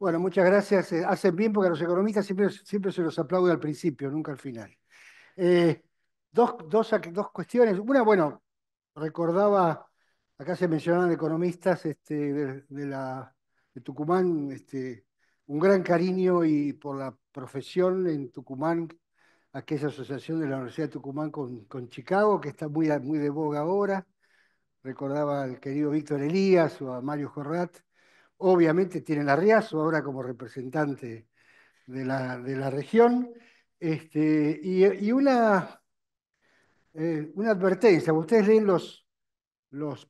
Bueno, muchas gracias. Eh, hacen bien porque a los economistas siempre, se los aplaude al principio, nunca al final. Eh, dos, dos, dos, cuestiones. Una, bueno, recordaba, acá se mencionaban economistas este, de, Tucumán, este, un gran cariño y por la profesión en Tucumán, aquella asociación de la Universidad de Tucumán con, Chicago, que está muy, muy de boga ahora. Recordaba al querido Víctor Elías o a Mario Jorrat obviamente tienen la Riazo ahora como representante de la, región. Este, y, eh, una, advertencia, ustedes leen los,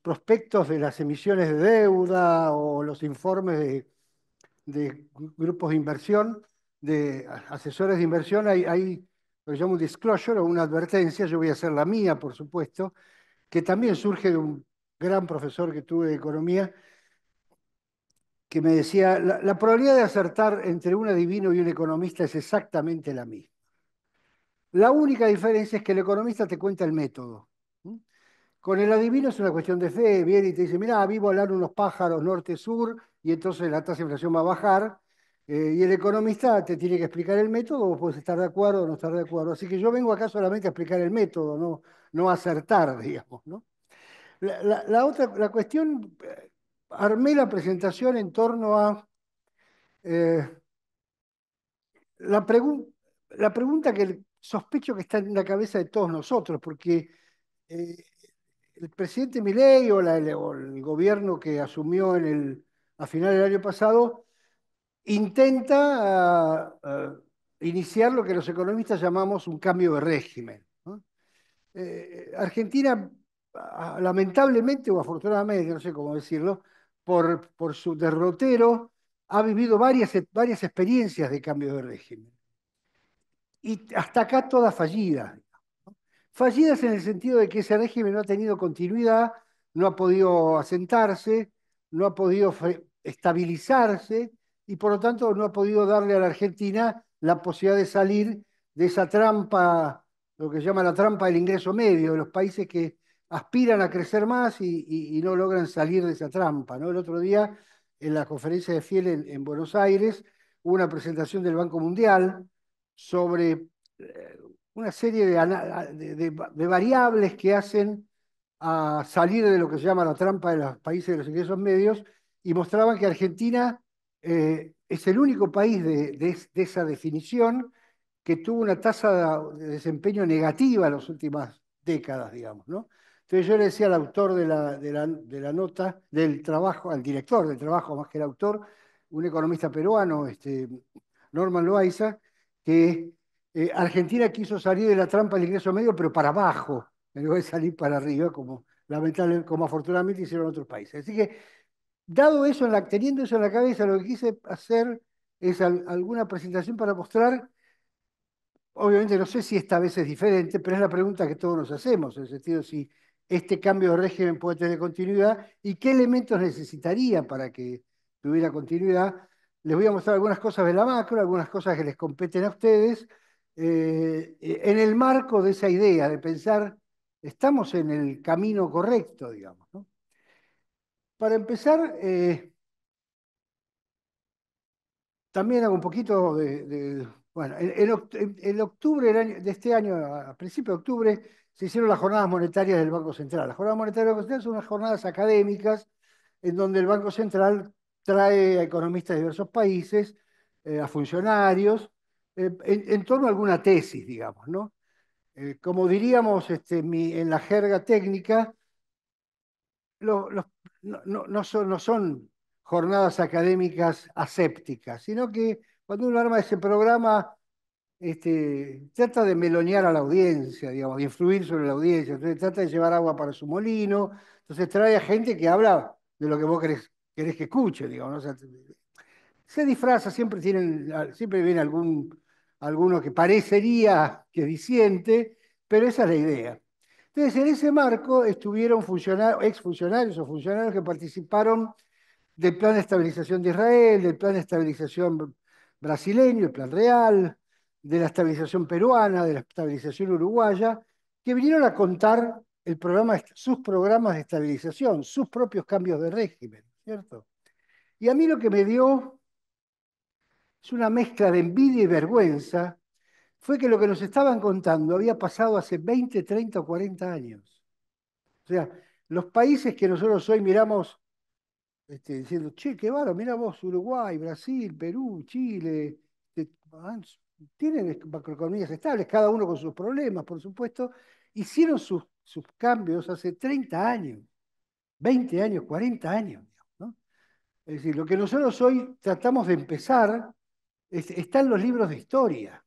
prospectos de las emisiones de deuda o los informes de, grupos de inversión, de asesores de inversión, hay, hay lo que llamo un disclosure o una advertencia, yo voy a hacer la mía, por supuesto, que también surge de un gran profesor que tuve de economía, que me decía, la, probabilidad de acertar entre un adivino y un economista es exactamente la misma. La única diferencia es que el economista te cuenta el método. Con el adivino es una cuestión de fe, viene y te dice, mira, vi volar unos pájaros norte-sur y entonces la tasa de inflación va a bajar. Eh, y el economista te tiene que explicar el método, vos podés estar de acuerdo o no estar de acuerdo. Así que yo vengo acá solamente a explicar el método, no, no acertar, digamos. ¿no? La, la, otra, la cuestión eh, armé la presentación en torno a eh, la, pregunta que sospecho que está en la cabeza de todos nosotros, porque eh, el presidente Milei o, el gobierno que asumió a final del año pasado intenta ah, ah, iniciar lo que los economistas llamamos un cambio de régimen. Eh, Argentina, ah, lamentablemente o afortunadamente, no sé cómo decirlo, por, su derrotero, ha vivido varias, varias experiencias de cambio de régimen. Y hasta acá todas fallidas. Fallidas en el sentido de que ese régimen no ha tenido continuidad, no ha podido asentarse, no ha podido estabilizarse y por lo tanto no ha podido darle a la Argentina la posibilidad de salir de esa trampa, lo que se llama la trampa del ingreso medio, de los países que aspiran a crecer más y, no logran salir de esa trampa. ¿no? El otro día, en la conferencia de Fiel en, Buenos Aires, hubo una presentación del Banco Mundial sobre eh, una serie de, variables que hacen a salir de lo que se llama la trampa de los países de los ingresos medios y mostraban que Argentina eh, es el único país de, de, esa definición que tuvo una tasa de desempeño negativa en las últimas décadas, digamos. ¿no? Entonces yo le decía al autor de la, nota, del trabajo, al director del trabajo más que el autor, un economista peruano, este, Norman Loaiza, que eh, Argentina quiso salir de la trampa del ingreso medio, pero para abajo, en lugar de salir para arriba, como, lamentable, como afortunadamente hicieron otros países. Así que, dado eso, teniendo eso en la cabeza, lo que quise hacer es alguna presentación para mostrar, obviamente no sé si esta vez es diferente, pero es la pregunta que todos nos hacemos, en el sentido de si este cambio de régimen puede tener continuidad y qué elementos necesitaría para que tuviera continuidad. Les voy a mostrar algunas cosas de la macro, algunas cosas que les competen a ustedes, eh, eh, en el marco de esa idea de pensar, estamos en el camino correcto, digamos. Para empezar, eh, también hago un poquito de... bueno, en, octubre de este año, a principios de octubre, se hicieron las jornadas monetarias del Banco Central. Las jornadas monetarias del Banco Central son unas jornadas académicas en donde el Banco Central trae a economistas de diversos países, eh, a funcionarios, eh, en, torno a alguna tesis, digamos, ¿no? Eh, como diríamos este, en la jerga técnica, no, son, no son jornadas académicas asépticas, sino que cuando uno arma ese programa este, trata de melonear a la audiencia, digamos, de influir sobre la audiencia, entonces trata de llevar agua para su molino, entonces trae a gente que habla de lo que vos querés, que escuche, se disfraza, siempre tienen, siempre viene algún, alguno que parecería que disiente, pero esa es la idea. Entonces, en ese marco estuvieron funcionarios, exfuncionarios o funcionarios que participaron del plan de estabilización de Israel, del plan de estabilización brasileño, el plan real, de la estabilización peruana, de la estabilización uruguaya, que vinieron a contar el programa, sus programas de estabilización, sus propios cambios de régimen, ¿cierto? Y a mí lo que me dio es una mezcla de envidia y vergüenza, fue que lo que nos estaban contando había pasado hace 20, 30 o 40 años. O sea, los países que nosotros hoy miramos este, diciendo, che, qué bárbaro, mira vos, Uruguay, Brasil, Perú, Chile, tienen macroeconomías estables, cada uno con sus problemas, por supuesto, hicieron sus, cambios hace 30 años, 20 años, 40 años. Es decir, lo que nosotros hoy tratamos de empezar está en los libros de historia.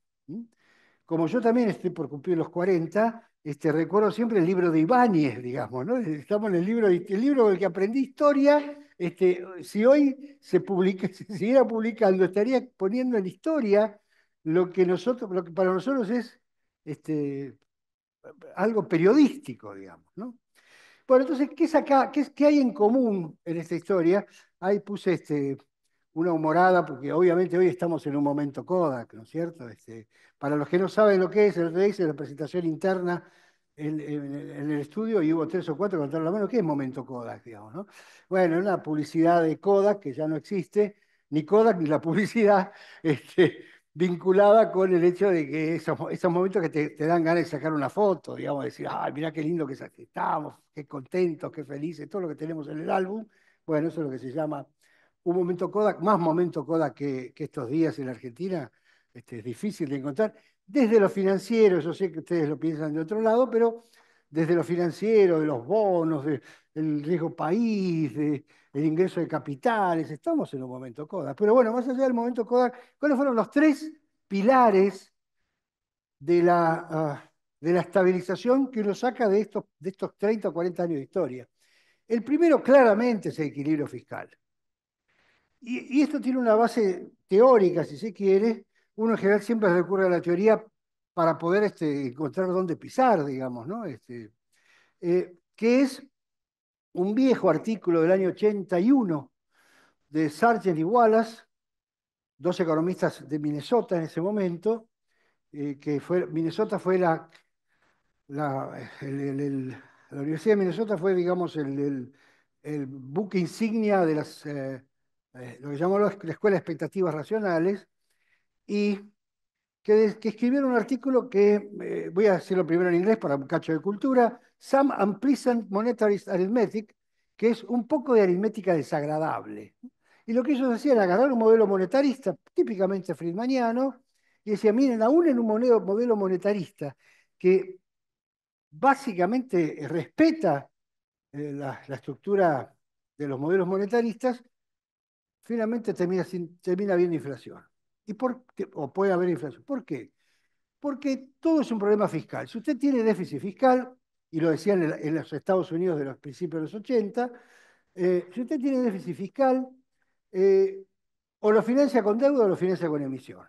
Como yo también estoy por cumplir los 40, este, recuerdo siempre el libro de Ibáñez, digamos, ¿no? Estamos en el libro, el libro del que aprendí historia. Este, si hoy se, publica, se siguiera publicando, estaría poniendo en historia lo que nosotros, lo que para nosotros es este, algo periodístico, digamos, ¿no? Bueno, entonces, ¿qué, es acá? ¿Qué, ¿Qué hay en común en esta historia? Ahí puse este, una humorada, porque obviamente hoy estamos en un momento Kodak, ¿no es cierto? Este, para los que no saben lo que es, el rey la presentación interna en, el estudio y hubo tres o cuatro que contaron la mano, ¿qué es momento Kodak, digamos, no? Bueno, una publicidad de Kodak que ya no existe, ni Kodak ni la publicidad, este, vinculada con el hecho de que esos, momentos que te, dan ganas de sacar una foto, digamos, decir, ay, mira qué lindo que estamos, qué contentos, qué felices, todo lo que tenemos en el álbum. Bueno, eso es lo que se llama un momento Kodak, más momento Kodak que, estos días en Argentina, este, es difícil de encontrar. Desde lo financiero, yo sé que ustedes lo piensan de otro lado, pero desde lo financiero, de los bonos, del riesgo país, de, el ingreso de capitales, estamos en un momento coda Pero bueno, más allá del momento coda ¿cuáles fueron los tres pilares de la, ah, de la estabilización que uno saca de estos, de estos 30 o 40 años de historia? El primero claramente es el equilibrio fiscal. Y, esto tiene una base teórica, si se quiere. Uno en general siempre recurre a la teoría para poder este, encontrar dónde pisar, digamos, ¿no? Este, eh, que es un viejo artículo del año 81 de Sargent y Wallace, dos economistas de Minnesota en ese momento, eh, que fue, Minnesota fue la, la, Universidad de Minnesota fue, digamos, el, buque insignia de las, eh, eh, lo que llamó la Escuela de Expectativas Racionales, y que, que escribieron un artículo que, voy a decirlo primero en inglés para un cacho de cultura, Some Unpleasant Monetary Arithmetic, que es un poco de aritmética desagradable. Y lo que ellos hacían era agarrar un modelo monetarista, típicamente friedmaniano, y decían, miren, aún en un modelo monetarista que básicamente respeta eh, la, estructura de los modelos monetaristas, finalmente termina, termina habiendo inflación. ¿Y por O puede haber inflación. ¿Por qué? Porque todo es un problema fiscal. Si usted tiene déficit fiscal, y lo decían en, los Estados Unidos de los principios de los 80, eh, si usted tiene déficit fiscal, eh, o lo financia con deuda o lo financia con emisión.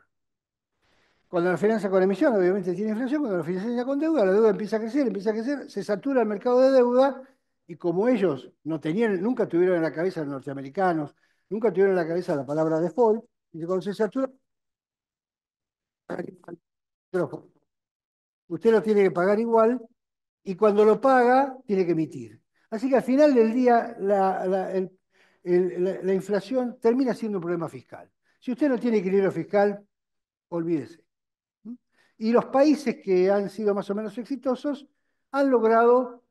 Cuando lo financia con emisión, obviamente tiene inflación, cuando lo financia con deuda, la deuda empieza a crecer, empieza a crecer, se satura el mercado de deuda y como ellos no tenían, nunca tuvieron en la cabeza los norteamericanos, nunca tuvieron en la cabeza la palabra default, y cuando se satura, usted lo tiene que pagar igual y cuando lo paga, tiene que emitir. Así que al final del día, la, inflación termina siendo un problema fiscal. Si usted no tiene equilibrio fiscal, olvídese. ¿Mm? Y los países que han sido más o menos exitosos han logrado,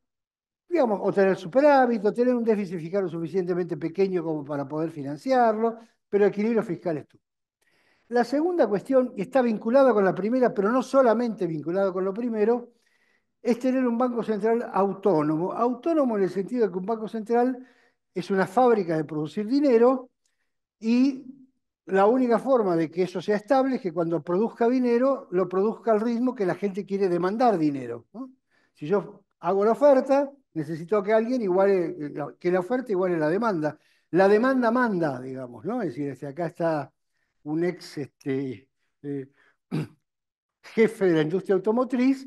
digamos, o tener superávit, o tener un déficit fiscal lo suficientemente pequeño como para poder financiarlo, pero equilibrio fiscal es tú. La segunda cuestión está vinculada con la primera, pero no solamente vinculada con lo primero, es tener un banco central autónomo. Autónomo en el sentido de que un banco central es una fábrica de producir dinero y la única forma de que eso sea estable es que cuando produzca dinero, lo produzca al ritmo que la gente quiere demandar dinero. Si yo hago la oferta, necesito que alguien iguale, eh, que la oferta iguale la demanda. La demanda manda, digamos, ¿no? Es decir, este, acá está un ex este, eh, jefe de la industria automotriz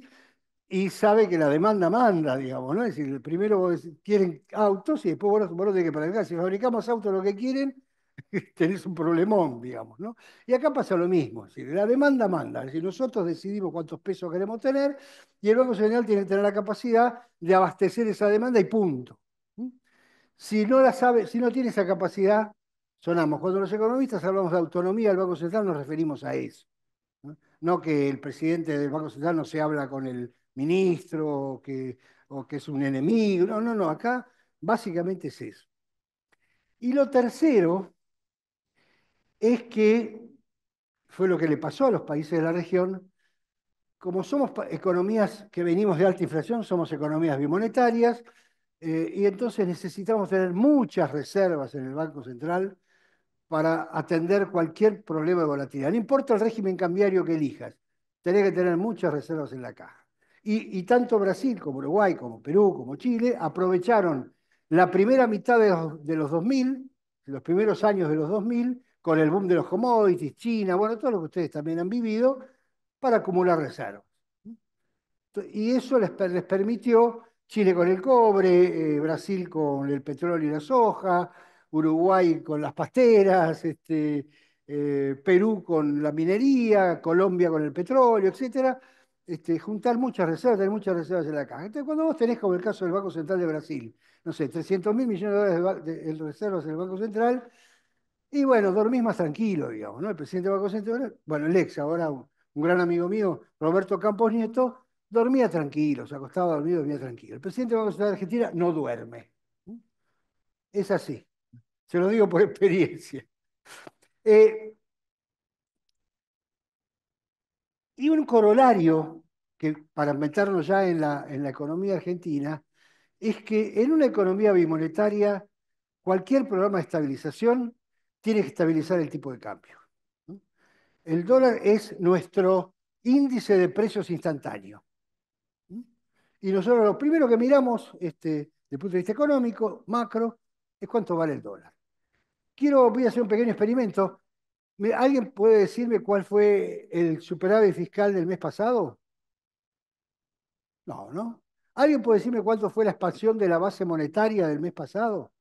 y sabe que la demanda manda, digamos, ¿no? Es decir, primero quieren autos y después vos, de tenés que fabricar. Si fabricamos autos lo que quieren, tenés un problemón, digamos, ¿no? Y acá pasa lo mismo, es la demanda manda, es decir, nosotros decidimos cuántos pesos queremos tener y el Banco Central tiene que tener la capacidad de abastecer esa demanda y punto. Si no la sabe, si no tiene esa capacidad, sonamos. Cuando los economistas hablamos de autonomía del Banco Central nos referimos a eso. no que el presidente del Banco Central no se habla con el ministro o que, que es un enemigo. No, no, no, acá básicamente es eso. Y lo tercero es que fue lo que le pasó a los países de la región. Como somos economías que venimos de alta inflación, somos economías bimonetarias, eh, y entonces necesitamos tener muchas reservas en el Banco Central para atender cualquier problema de volatilidad. No importa el régimen cambiario que elijas, tenés que tener muchas reservas en la caja. Y, tanto Brasil como Uruguay, como Perú, como Chile, aprovecharon la primera mitad de los, 2000, los primeros años de los 2000, con el boom de los commodities, China, bueno, todo lo que ustedes también han vivido, para acumular reservas. Y eso les, permitió Chile con el cobre, eh, Brasil con el petróleo y la soja, Uruguay con las pasteras, este, eh, Perú con la minería, Colombia con el petróleo, etcétera, este, juntar muchas reservas, tener muchas reservas en la caja. Entonces, cuando vos tenés, como el caso del Banco Central de Brasil, no sé, 300 mil millones de dólares de, reservas en el Banco Central, y bueno, dormís más tranquilo, digamos, ¿no? El presidente del Banco Central, bueno, el ex, ahora un, gran amigo mío, Roberto Campos Nieto, dormía tranquilo, se acostaba dormido, dormía tranquilo. El presidente del Banco Central de Argentina no duerme. Es así. Se lo digo por experiencia. Eh, Y un corolario, que para meternos ya en la, economía argentina, es que en una economía bimonetaria, cualquier programa de estabilización tiene que estabilizar el tipo de cambio. El dólar es nuestro índice de precios instantáneo. Y nosotros lo primero que miramos, este, desde el punto de vista económico, macro, es cuánto vale el dólar. Quiero, voy a hacer un pequeño experimento. ¿Alguien puede decirme cuál fue el superávit fiscal del mes pasado? No, ¿no? ¿Alguien puede decirme cuánto fue la expansión de la base monetaria del mes pasado?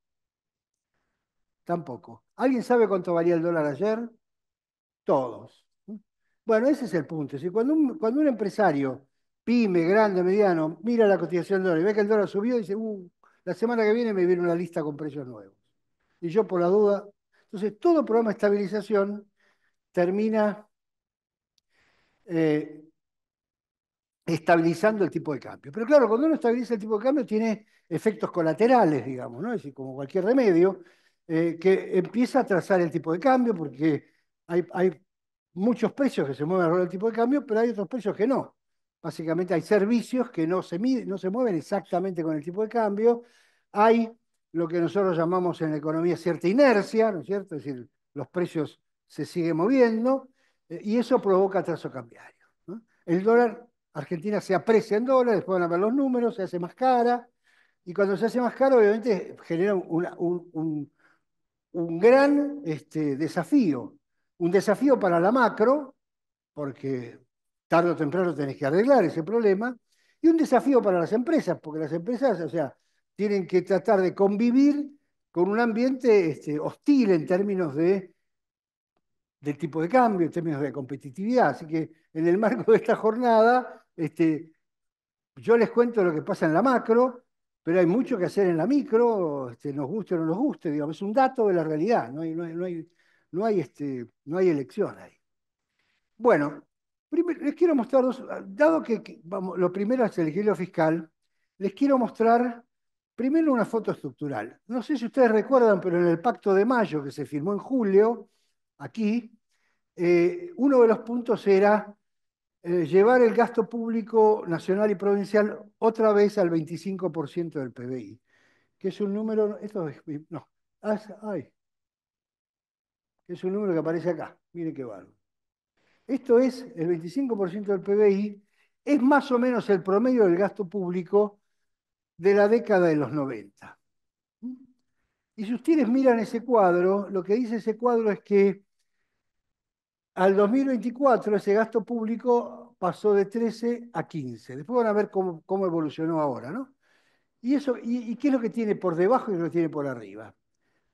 Tampoco. ¿Alguien sabe cuánto valía el dólar ayer? Todos. Bueno, ese es el punto. Si cuando, un, cuando un empresario, pyme, grande, mediano, mira la cotización del dólar y ve que el dólar subió, dice, uh, la semana que viene me viene una lista con precios nuevos. Y yo por la duda entonces, todo programa de estabilización termina eh, estabilizando el tipo de cambio. Pero claro, cuando uno estabiliza el tipo de cambio tiene efectos colaterales, digamos, como cualquier remedio, eh, que empieza a trazar el tipo de cambio porque hay, muchos precios que se mueven alrededor del tipo de cambio, pero hay otros precios que no. Básicamente hay servicios que no se, miden, no se mueven exactamente con el tipo de cambio, hay lo que nosotros llamamos en la economía cierta inercia, ¿no es cierto? Es decir, los precios se siguen moviendo eh, y eso provoca atraso cambiario. El dólar, Argentina se aprecia en dólares, pueden ver los números, se hace más cara y cuando se hace más cara obviamente genera un, gran este, desafío, un desafío para la macro, porque tarde o temprano tenés que arreglar ese problema, y un desafío para las empresas, porque las empresas, o sea, tienen que tratar de convivir con un ambiente este, hostil en términos de, del tipo de cambio, en términos de competitividad. Así que en el marco de esta jornada, este, yo les cuento lo que pasa en la macro, pero hay mucho que hacer en la micro, este, nos guste o no nos guste, digamos, es un dato de la realidad, no hay, no hay, elección ahí. Bueno, les quiero mostrar dos, dado que, vamos, lo primero es el giro fiscal, les quiero mostrar Primero una foto estructural. No sé si ustedes recuerdan, pero en el Pacto de Mayo que se firmó en julio, aquí, eh, uno de los puntos era eh, llevar el gasto público nacional y provincial otra vez al 25% del PBI, que es un número, ah, es, un número que aparece acá, miren qué bárbaro. Esto es el 25% del PBI, es más o menos el promedio del gasto público de la década de los 90. Y si ustedes miran ese cuadro, lo que dice ese cuadro es que al 2024 ese gasto público pasó de 13 a 15. Después van a ver cómo, evolucionó ahora, ¿no? Y, eso, y, qué es lo que tiene por debajo y qué lo que tiene por arriba?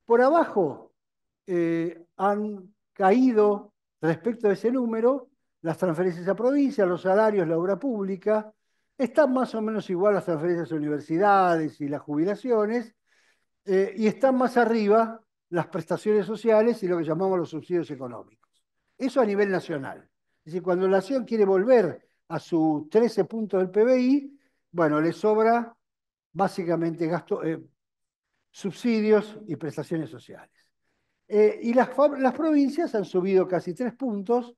Por abajo eh, han caído respecto a ese número las transferencias a provincias los salarios, la obra pública, están más o menos igual las transferencias a universidades y las jubilaciones, eh, y están más arriba las prestaciones sociales y lo que llamamos los subsidios económicos. Eso a nivel nacional. Es decir, cuando la nación quiere volver a su 13 puntos del PBI, bueno, le sobra básicamente gasto, eh, subsidios y prestaciones sociales. Eh, y las, provincias han subido casi tres puntos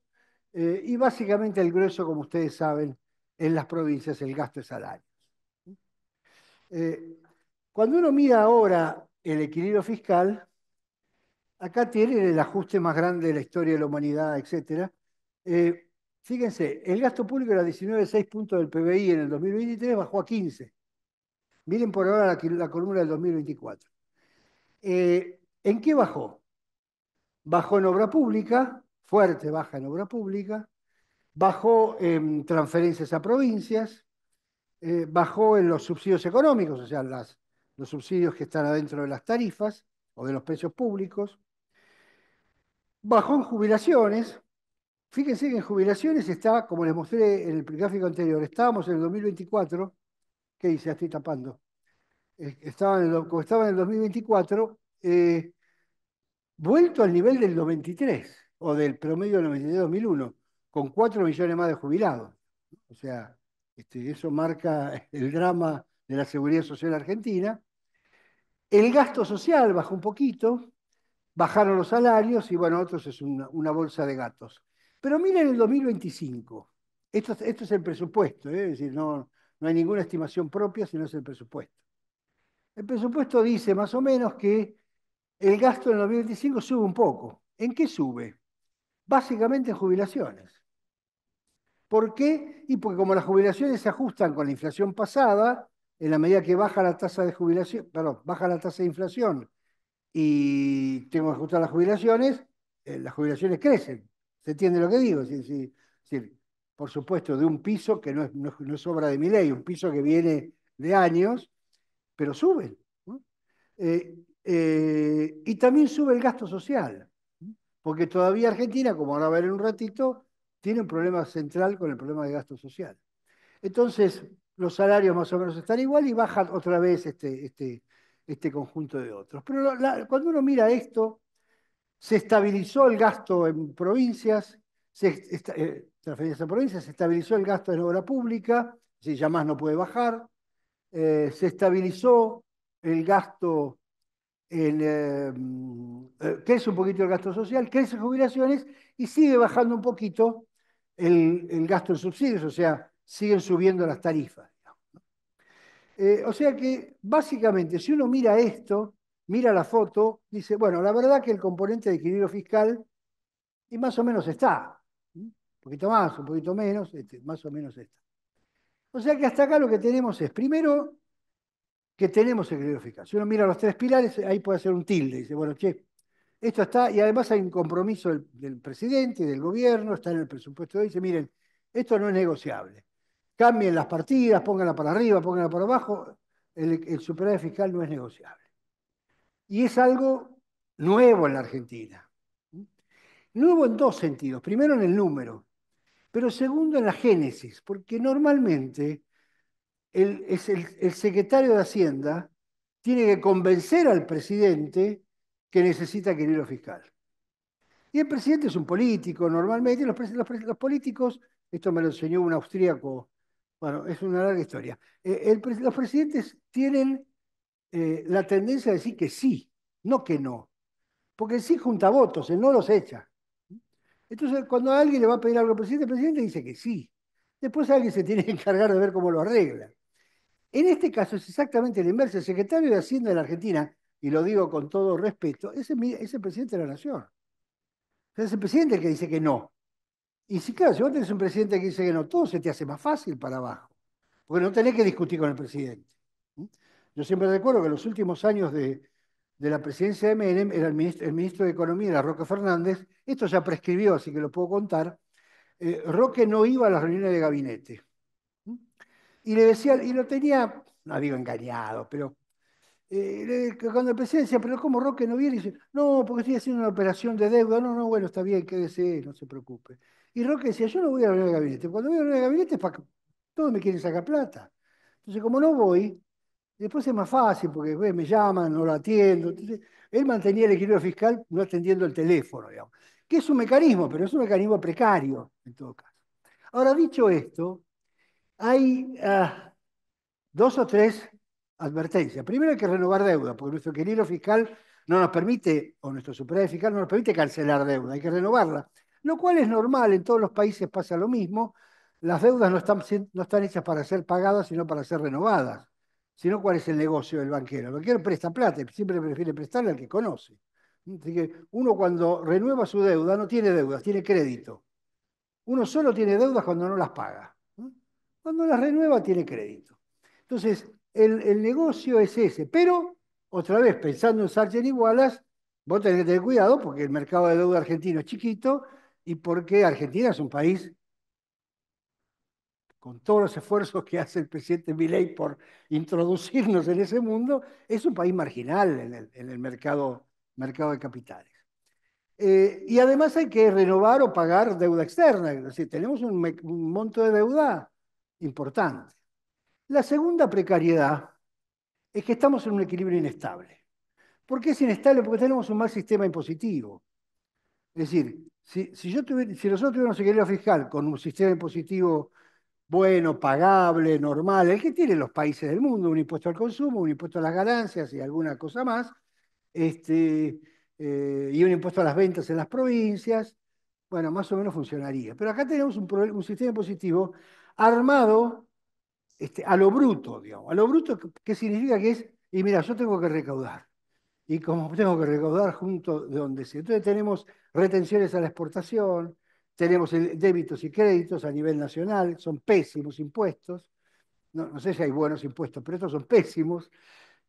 y básicamente el grueso, como ustedes saben, en las provincias el gasto de salarios. Eh, cuando uno mira ahora el equilibrio fiscal, acá tiene el ajuste más grande de la historia de la humanidad, etc. Eh, fíjense, el gasto público era 19,6 puntos del PBI en el 2023, bajó a 15. Miren por ahora la, columna del 2024. Eh, ¿En qué bajó? Bajó en obra pública, fuerte baja en obra pública, bajó en transferencias a provincias, eh, bajó en los subsidios económicos, o sea, las, los subsidios que están adentro de las tarifas o de los precios públicos, bajó en jubilaciones. Fíjense que en jubilaciones está, como les mostré en el gráfico anterior, estábamos en el 2024, ¿qué dice? Ah, estoy tapando. Eh, estaba como estaba en el 2024, eh, vuelto al nivel del 93 o del promedio del 93-2001 con 4 millones más de jubilados. O sea, este, eso marca el drama de la seguridad social argentina. El gasto social bajó un poquito, bajaron los salarios y bueno, otros es una, bolsa de gatos. Pero miren el 2025, esto, es el presupuesto, ¿eh? es decir, no, no hay ninguna estimación propia, sino es el presupuesto. El presupuesto dice más o menos que el gasto en el 2025 sube un poco. ¿En qué sube? Básicamente en jubilaciones. ¿Por qué? Y porque como las jubilaciones se ajustan con la inflación pasada, en la medida que baja la tasa de jubilación, perdón, baja la tasa de inflación y tengo que ajustar las jubilaciones, eh, las jubilaciones crecen. ¿Se entiende lo que digo? por supuesto, de un piso que no es, obra de mi ley, un piso que viene de años, pero sube. Eh, eh, y también sube el gasto social, porque todavía Argentina, como ahora a ver en un ratito, tiene un problema central con el problema de gasto social. Entonces, los salarios más o menos están igual y bajan otra vez este, este, este conjunto de otros. Pero cuando uno mira esto, se estabilizó el gasto en provincias, se, eh, provincias, se estabilizó el gasto en obra pública, si ya más no puede bajar, eh, se estabilizó el gasto en, eh, mm, crece un poquito el gasto social, crece jubilaciones y sigue bajando un poquito el, gasto en subsidios, o sea, siguen subiendo las tarifas. Eh, o sea que básicamente, si uno mira esto, mira la foto, dice, bueno, la verdad que el componente de equilibrio fiscal, y más o menos está, un poquito más, un poquito menos, este, más o menos está. O sea que hasta acá lo que tenemos es, primero, que tenemos equilibrio fiscal. Si uno mira los tres pilares, ahí puede hacer un tilde, dice, bueno, che, esto está, y además hay un compromiso del, presidente presidente, del gobierno, está en el presupuesto dice, miren, esto no es negociable. Cambien las partidas, pónganla para arriba, pónganla para abajo, el, superávit fiscal no es negociable. Y es algo nuevo en la Argentina. Nuevo en dos sentidos. Primero en el número, pero segundo en la génesis, porque normalmente el secretario de Hacienda tiene que convencer al presidente que necesita dinero fiscal. Y el presidente es un político, normalmente los, políticos, esto me lo enseñó un austríaco, bueno, es una larga historia, eh, los presidentes tienen eh, la tendencia a decir que sí, no que no, porque el sí junta votos, el no los echa. Entonces, cuando a alguien le va a pedir algo al presidente, el presidente dice que sí. Después alguien se tiene que encargar de ver cómo lo arregla. En este caso es exactamente el inverso, El secretario de Hacienda de la Argentina y lo digo con todo respeto, ese es el presidente de la nación. Es el presidente que dice que no. Y si claro, si vos tenés un presidente que dice que no, todo se te hace más fácil para abajo, porque no tenés que discutir con el presidente. ¿Mm? Yo siempre recuerdo que en los últimos años de, la presidencia de Menem, era el ministro, de Economía, era Roque Fernández, esto ya prescribió, así que lo puedo contar, eh, Roque no iba a las reuniones de gabinete. ¿Mm? Y le decía y lo tenía, no digo engañado, pero cuando empecé decía, pero como Roque no viene? dice, no, porque estoy haciendo una operación de deuda. No, no, bueno, está bien, quédese, no se preocupe. Y Roque decía, yo no voy a la al gabinete. Cuando voy a gabinete para que todos me quieren sacar plata. Entonces, como no voy, después es más fácil, porque después me llaman, no lo atiendo. él mantenía el equilibrio fiscal no atendiendo el teléfono, digamos. Que es un mecanismo, pero es un mecanismo precario, en todo caso. Ahora, dicho esto, hay ah, dos o tres advertencia. Primero hay que renovar deuda, porque nuestro querido fiscal no nos permite, o nuestro superávit fiscal no nos permite cancelar deuda, hay que renovarla. Lo cual es normal, en todos los países pasa lo mismo. Las deudas no están, no están hechas para ser pagadas, sino para ser renovadas. Sino cuál es el negocio del banquero. El banquero presta plata, siempre prefiere prestarle al que conoce. Así que uno cuando renueva su deuda no tiene deudas, tiene crédito. Uno solo tiene deudas cuando no las paga. Cuando las renueva tiene crédito. Entonces, el, negocio es ese. Pero, otra vez, pensando en Sargent y Wallace, vos tenés que tener cuidado porque el mercado de deuda argentino es chiquito y porque Argentina es un país con todos los esfuerzos que hace el presidente Milei por introducirnos en ese mundo, es un país marginal en el, mercado, de capitales. Eh, y además hay que renovar o pagar deuda externa, es tenemos un monto de deuda importante. La segunda precariedad es que estamos en un equilibrio inestable. ¿Por qué es inestable? Porque tenemos un mal sistema impositivo. Es decir, si, yo nosotros tuviéramos equilibrio fiscal con un sistema impositivo bueno, pagable, normal, el que tienen los países del mundo, un impuesto al consumo, un impuesto a las ganancias y alguna cosa más, este, eh, y un impuesto a las ventas en las provincias, bueno, más o menos funcionaría. Pero acá tenemos un sistema impositivo armado este, a lo bruto, digamos. A lo bruto, ¿qué significa? Que es, y mira, yo tengo que recaudar. Y como tengo que recaudar junto de donde sea. Entonces tenemos retenciones a la exportación, tenemos débitos y créditos a nivel nacional, son pésimos impuestos. No, sé si hay buenos impuestos, pero estos son pésimos.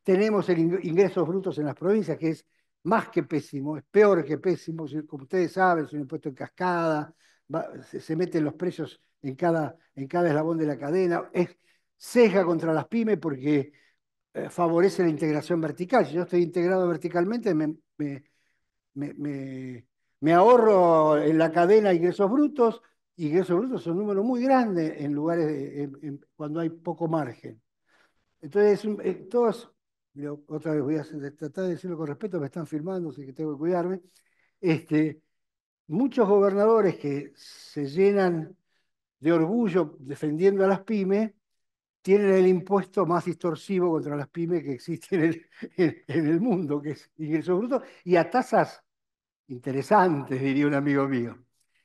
Tenemos el ingresos brutos en las provincias, que es más que pésimo, es peor que pésimo, como ustedes saben, es un impuesto en cascada, se, se, meten los precios en cada, en cada eslabón de la cadena. Es, ceja contra las pymes porque eh, favorece la integración vertical. Si yo estoy integrado verticalmente, me, ahorro en la cadena ingresos brutos. y Ingresos brutos son números muy grandes en lugares cuando hay poco margen. Entonces, todos, otra vez voy a tratar de decirlo con respeto, me están firmando así que tengo que cuidarme. Este, muchos gobernadores que se llenan de orgullo defendiendo a las pymes, tienen el impuesto más distorsivo contra las pymes que existe en el, mundo, que es ingreso bruto, y a tasas interesantes, diría un amigo mío.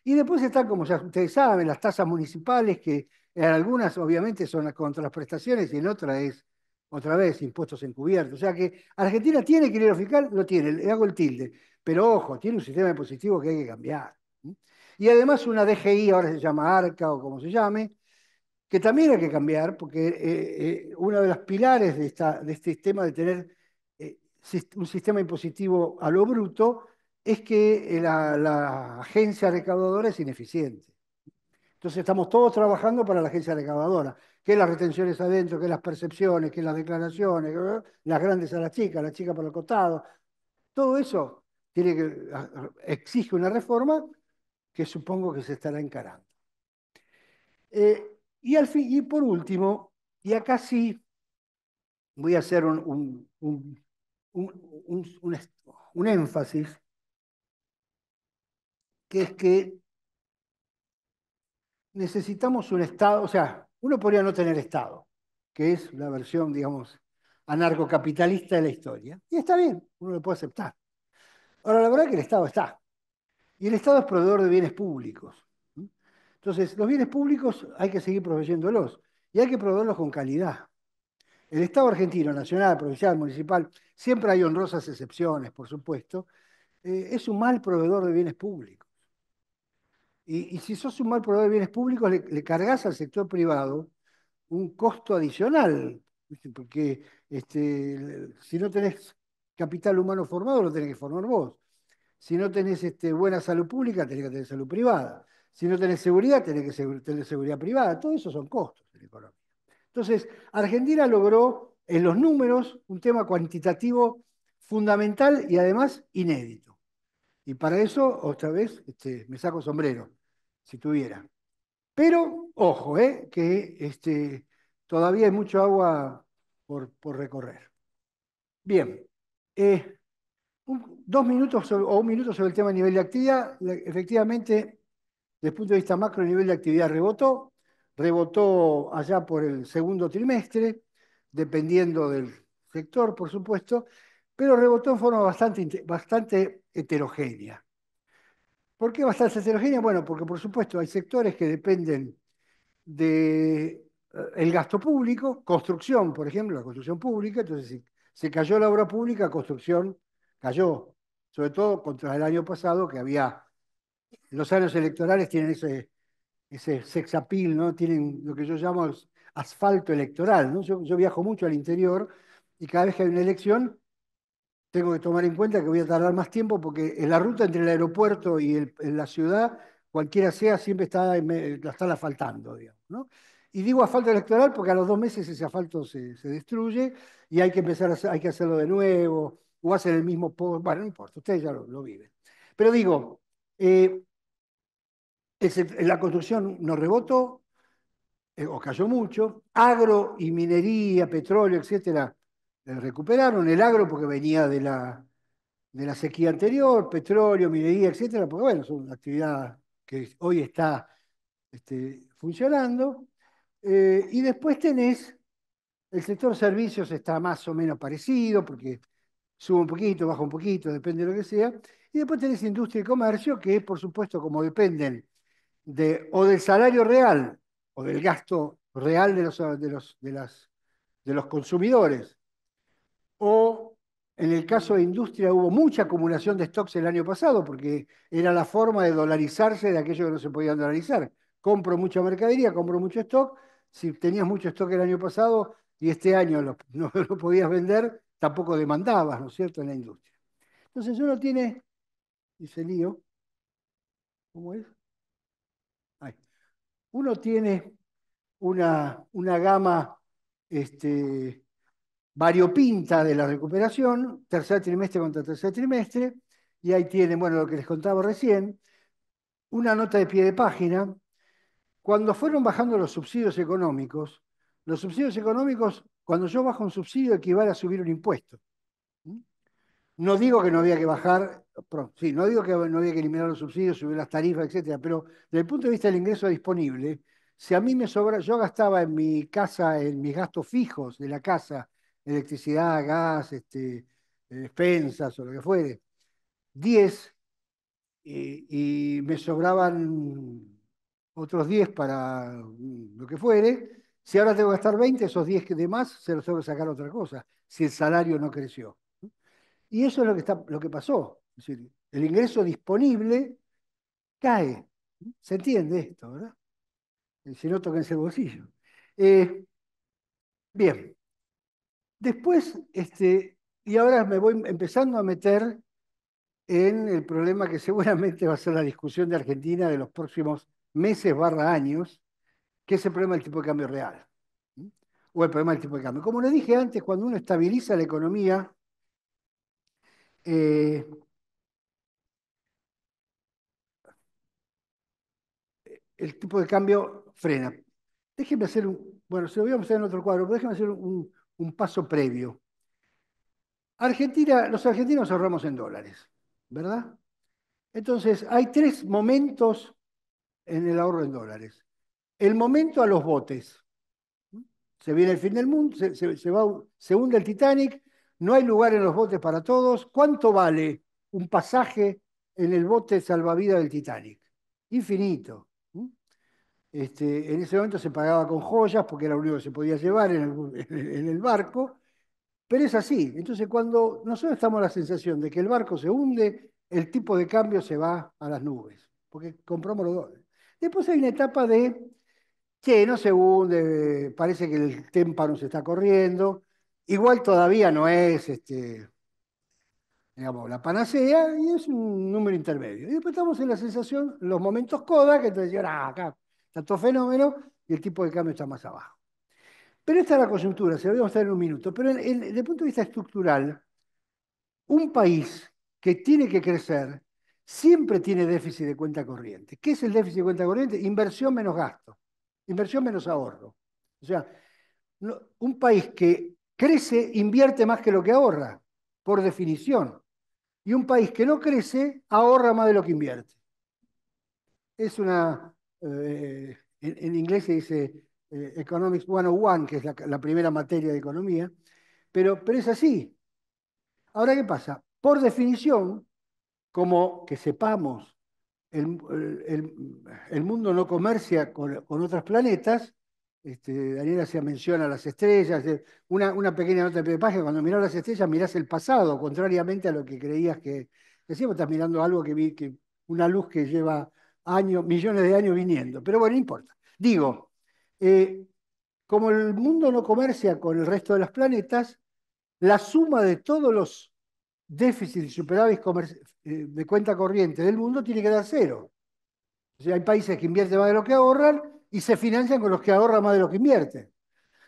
Y después están, como ya ustedes saben, las tasas municipales, que en algunas obviamente son contra las prestaciones y en otras es, otra vez, impuestos encubiertos. O sea que Argentina tiene dinero fiscal, lo tiene, le hago el tilde. Pero ojo, tiene un sistema impositivo que hay que cambiar. Y además una DGI, ahora se llama ARCA o como se llame, que también hay que cambiar, porque eh, eh uno de los pilares de, de este sistema de tener eh, un sistema impositivo a lo bruto es que eh, la, agencia recaudadora es ineficiente. Entonces estamos todos trabajando para la agencia recaudadora, que las retenciones adentro, que las percepciones, que las declaraciones, las grandes a las chica, la chica para el costado, todo eso exige una reforma que supongo que se estará encarando. Eh, y, al fin, y por último, y acá sí voy a hacer un, un énfasis, que es que necesitamos un Estado, o sea, uno podría no tener Estado, que es la versión, digamos, anarcocapitalista de la historia. Y está bien, uno lo puede aceptar. Ahora, la verdad es que el Estado está. Y el Estado es proveedor de bienes públicos. Entonces, los bienes públicos hay que seguir proveyéndolos y hay que proveerlos con calidad. El Estado argentino, nacional, provincial, municipal, siempre hay honrosas excepciones, por supuesto, eh, es un mal proveedor de bienes públicos. Y, si sos un mal proveedor de bienes públicos, le, cargas al sector privado un costo adicional, porque este, si no tenés capital humano formado, lo tenés que formar vos. Si no tenés este, buena salud pública, tenés que tener salud privada. Si no tenés seguridad, tenés que tener seguridad privada. Todo eso son costos de la economía. Entonces, Argentina logró en los números un tema cuantitativo fundamental y además inédito. Y para eso, otra vez, este, me saco sombrero, si tuviera. Pero, ojo, eh, que este, todavía hay mucho agua por, recorrer. Bien, eh, dos minutos o un minuto sobre el tema de nivel de actividad. Efectivamente, desde el punto de vista macro, el nivel de actividad rebotó, rebotó allá por el segundo trimestre, dependiendo del sector, por supuesto, pero rebotó en forma bastante, heterogénea. ¿Por qué bastante heterogénea? Bueno, porque por supuesto hay sectores que dependen del eh, gasto público, construcción, por ejemplo, la construcción pública, entonces si se cayó la obra pública, construcción cayó, sobre todo contra el año pasado que había los años electorales tienen ese, ese sexapil, ¿no? tienen lo que yo llamo asfalto electoral. Yo, viajo mucho al interior y cada vez que hay una elección tengo que tomar en cuenta que voy a tardar más tiempo porque en la ruta entre el aeropuerto y la ciudad, cualquiera sea, siempre está, la están asfaltando. Y digo asfalto electoral porque a los dos meses ese asfalto se, destruye y hay que empezar hay que hacerlo de nuevo o hacen el mismo... Bueno, no importa, ustedes ya lo, viven. Pero digo, eh, la construcción nos rebotó eh, o cayó mucho. Agro y minería, petróleo, etcétera, eh, recuperaron. El agro porque venía de la, de la sequía anterior, petróleo, minería, etcétera, porque bueno, es una actividad que hoy está este, funcionando. Eh, y después tenés el sector servicios, está más o menos parecido porque sube un poquito, baja un poquito, depende de lo que sea. Y después tenés industria y comercio, que es por supuesto, como dependen o del salario real o del gasto real de los, consumidores. O en el caso de industria hubo mucha acumulación de stocks el año pasado porque era la forma de dolarizarse de aquello que no se podía dolarizar. Compro mucha mercadería, compro mucho stock. Si tenías mucho stock el año pasado y este año no lo podías vender, tampoco demandabas, ¿no es cierto?, en la industria. Entonces uno tiene, dice lío, ¿cómo es? uno tiene una, gama este, variopinta de la recuperación, tercer trimestre contra tercer trimestre, y ahí tiene, bueno, lo que les contaba recién, una nota de pie de página. Cuando fueron bajando los subsidios económicos, los subsidios económicos, cuando yo bajo un subsidio, equivale a subir un impuesto. ¿Mm? No digo que no había que bajar sí, no digo que no había que eliminar los subsidios, subir las tarifas, etcétera, pero desde el punto de vista del ingreso disponible, si a mí me sobra, yo gastaba en mi casa, en mis gastos fijos de la casa, electricidad, gas, este, eh, despensas o lo que fuere, 10 y, me sobraban otros 10 para lo que fuere. Si ahora tengo que gastar 20, esos 10 de más se los tengo que sacar a otra cosa, si el salario no creció. Y eso es lo que, está, lo que pasó. Es decir, el ingreso disponible cae. ¿Se entiende esto, verdad? Eh, si no, toquense el bolsillo. Eh, bien. Después, este, y ahora me voy empezando a meter en el problema que seguramente va a ser la discusión de Argentina de los próximos meses barra años, que es el problema del tipo de cambio real, o el problema del tipo de cambio. Como le dije antes, cuando uno estabiliza la economía, eh, el tipo de cambio frena. Déjenme hacer un, bueno, se lo voy a mostrar en otro cuadro, pero hacer un, paso previo. Argentina, los argentinos ahorramos en dólares, ¿verdad? Entonces, hay tres momentos en el ahorro en dólares. El momento a los botes. Se viene el fin del mundo, se, va, se hunde el Titanic, no hay lugar en los botes para todos. ¿Cuánto vale un pasaje en el bote salvavidas del Titanic? Infinito. Este, en ese momento se pagaba con joyas porque era lo único que se podía llevar en el, barco, pero es así. Entonces, cuando nosotros estamos la sensación de que el barco se hunde, el tipo de cambio se va a las nubes, porque compramos los dólares. Después hay una etapa de, que no se hunde, parece que el témpano se está corriendo, igual todavía no es este, digamos, la panacea y es un número intermedio. Y después estamos en la sensación, los momentos coda, que entonces yo, ah, acá Está todo fenómeno y el tipo de cambio está más abajo. Pero esta es la coyuntura, se lo voy a mostrar en un minuto. Pero desde el punto de vista estructural, un país que tiene que crecer siempre tiene déficit de cuenta corriente. ¿Qué es el déficit de cuenta corriente? Inversión menos gasto, inversión menos ahorro. O sea, un país que crece invierte más que lo que ahorra, por definición. Y un país que no crece ahorra más de lo que invierte. Es una eh, en, inglés se dice eh, Economics 101, que es la, primera materia de economía, pero, pero es así. Ahora, ¿qué pasa? Por definición, como que sepamos, el, mundo no comercia con, con otros planetas, este, Daniela se menciona las estrellas, eh, una, una pequeña nota de página, cuando miras las estrellas mirás el pasado, contrariamente a lo que creías que, que estás mirando algo que vi, que una luz que lleva millones de años viniendo. Pero bueno, no importa. Digo, eh, como el mundo no comercia con el resto de los planetas, la suma de todos los déficits y superávits eh, de cuenta corriente del mundo tiene que dar cero. O hay países que invierten más de lo que ahorran y se financian con los que ahorran más de lo que invierten.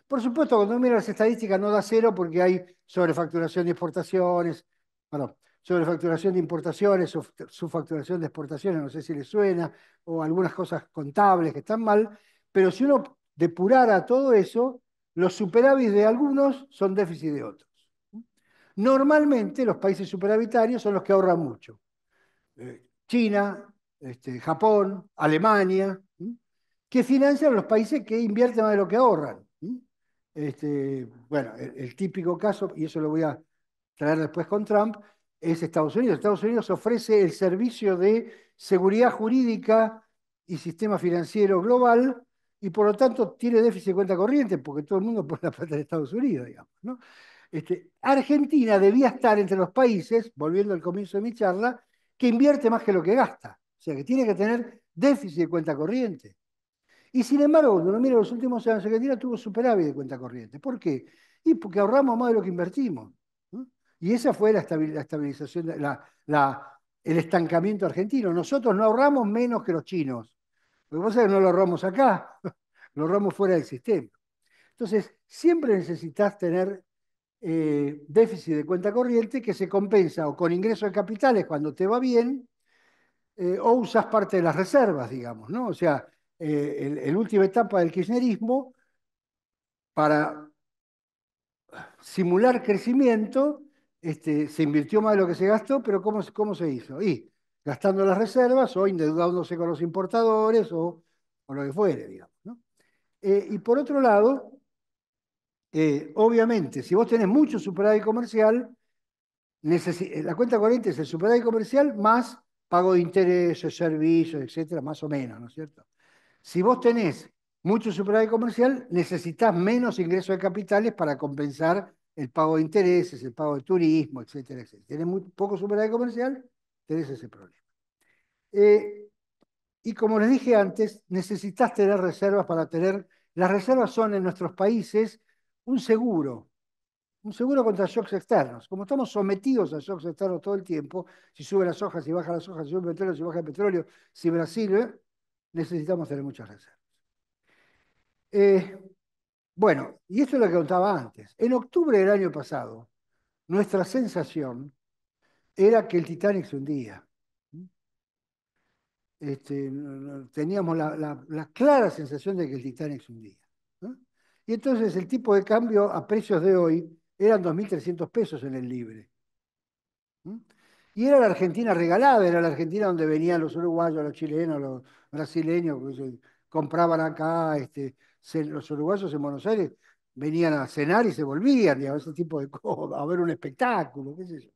Por supuesto, cuando uno mira las estadísticas no da cero porque hay sobrefacturación de exportaciones sobre facturación de importaciones, subfacturación de exportaciones, no sé si le suena, o algunas cosas contables que están mal, pero si uno depurara todo eso, los superávits de algunos son déficit de otros. Normalmente los países superavitarios son los que ahorran mucho. Eh, China, este, Japón, Alemania, que financian los países que invierten más de lo que ahorran. Este, bueno, el típico caso, y eso lo voy a traer después con Trump, es Estados Unidos. Estados Unidos ofrece el servicio de seguridad jurídica y sistema financiero global y por lo tanto tiene déficit de cuenta corriente porque todo el mundo pone la plata en Estados Unidos, digamos. Este, Argentina debía estar entre los países, volviendo al comienzo de mi charla, que invierte más que lo que gasta. O sea, que tiene que tener déficit de cuenta corriente. Y sin embargo, cuando uno mira los últimos años, Argentina tuvo superávit de cuenta corriente. ¿Por qué? Y porque ahorramos más de lo que invertimos. Y esa fue la estabilización, el estancamiento argentino. Nosotros no ahorramos menos que los chinos. Lo que pasa es que no lo ahorramos acá, lo ahorramos fuera del sistema. Entonces, siempre necesitas tener eh, déficit de cuenta corriente que se compensa o con ingreso de capitales cuando te va bien, eh, o usas parte de las reservas, digamos, ¿no? O sea, eh, la última etapa del kirchnerismo, para simular crecimiento, este, se invirtió más de lo que se gastó, pero ¿cómo, cómo se hizo? Y gastando las reservas o endeudándose con los importadores o, lo que fuere, digamos. Eh, y por otro lado, eh, obviamente, si vos tenés mucho superávit comercial, eh, la cuenta corriente es el superávit comercial más pago de intereses, servicios, etcétera, más o menos, ¿no es cierto? Si vos tenés mucho superávit comercial, necesitas menos ingresos de capitales para compensar el pago de intereses, el pago de turismo, etcétera, etcétera. Tienes muy poco superávit comercial, tenés ese problema. Eh, y como les dije antes, necesitas tener reservas para tener... Las reservas son en nuestros países un seguro, un seguro contra shocks externos. Como estamos sometidos a shocks externos todo el tiempo, si sube las hojas, si baja las hojas, si sube el petróleo, si baja el petróleo, si Brasil, ¿eh? necesitamos tener muchas reservas. Eh, bueno, y esto es lo que contaba antes. En octubre del año pasado, nuestra sensación era que el Titanic se hundía. Este, teníamos la, clara sensación de que el Titanic se hundía. Y entonces el tipo de cambio a precios de hoy eran 2.300 pesos en el libre. Y era la Argentina regalada, era la Argentina donde venían los uruguayos, los chilenos, los brasileños, compraban acá, este, los uruguayos en Buenos Aires venían a cenar y se volvían, y a ese tipo de cosas, a ver un espectáculo, qué sé yo.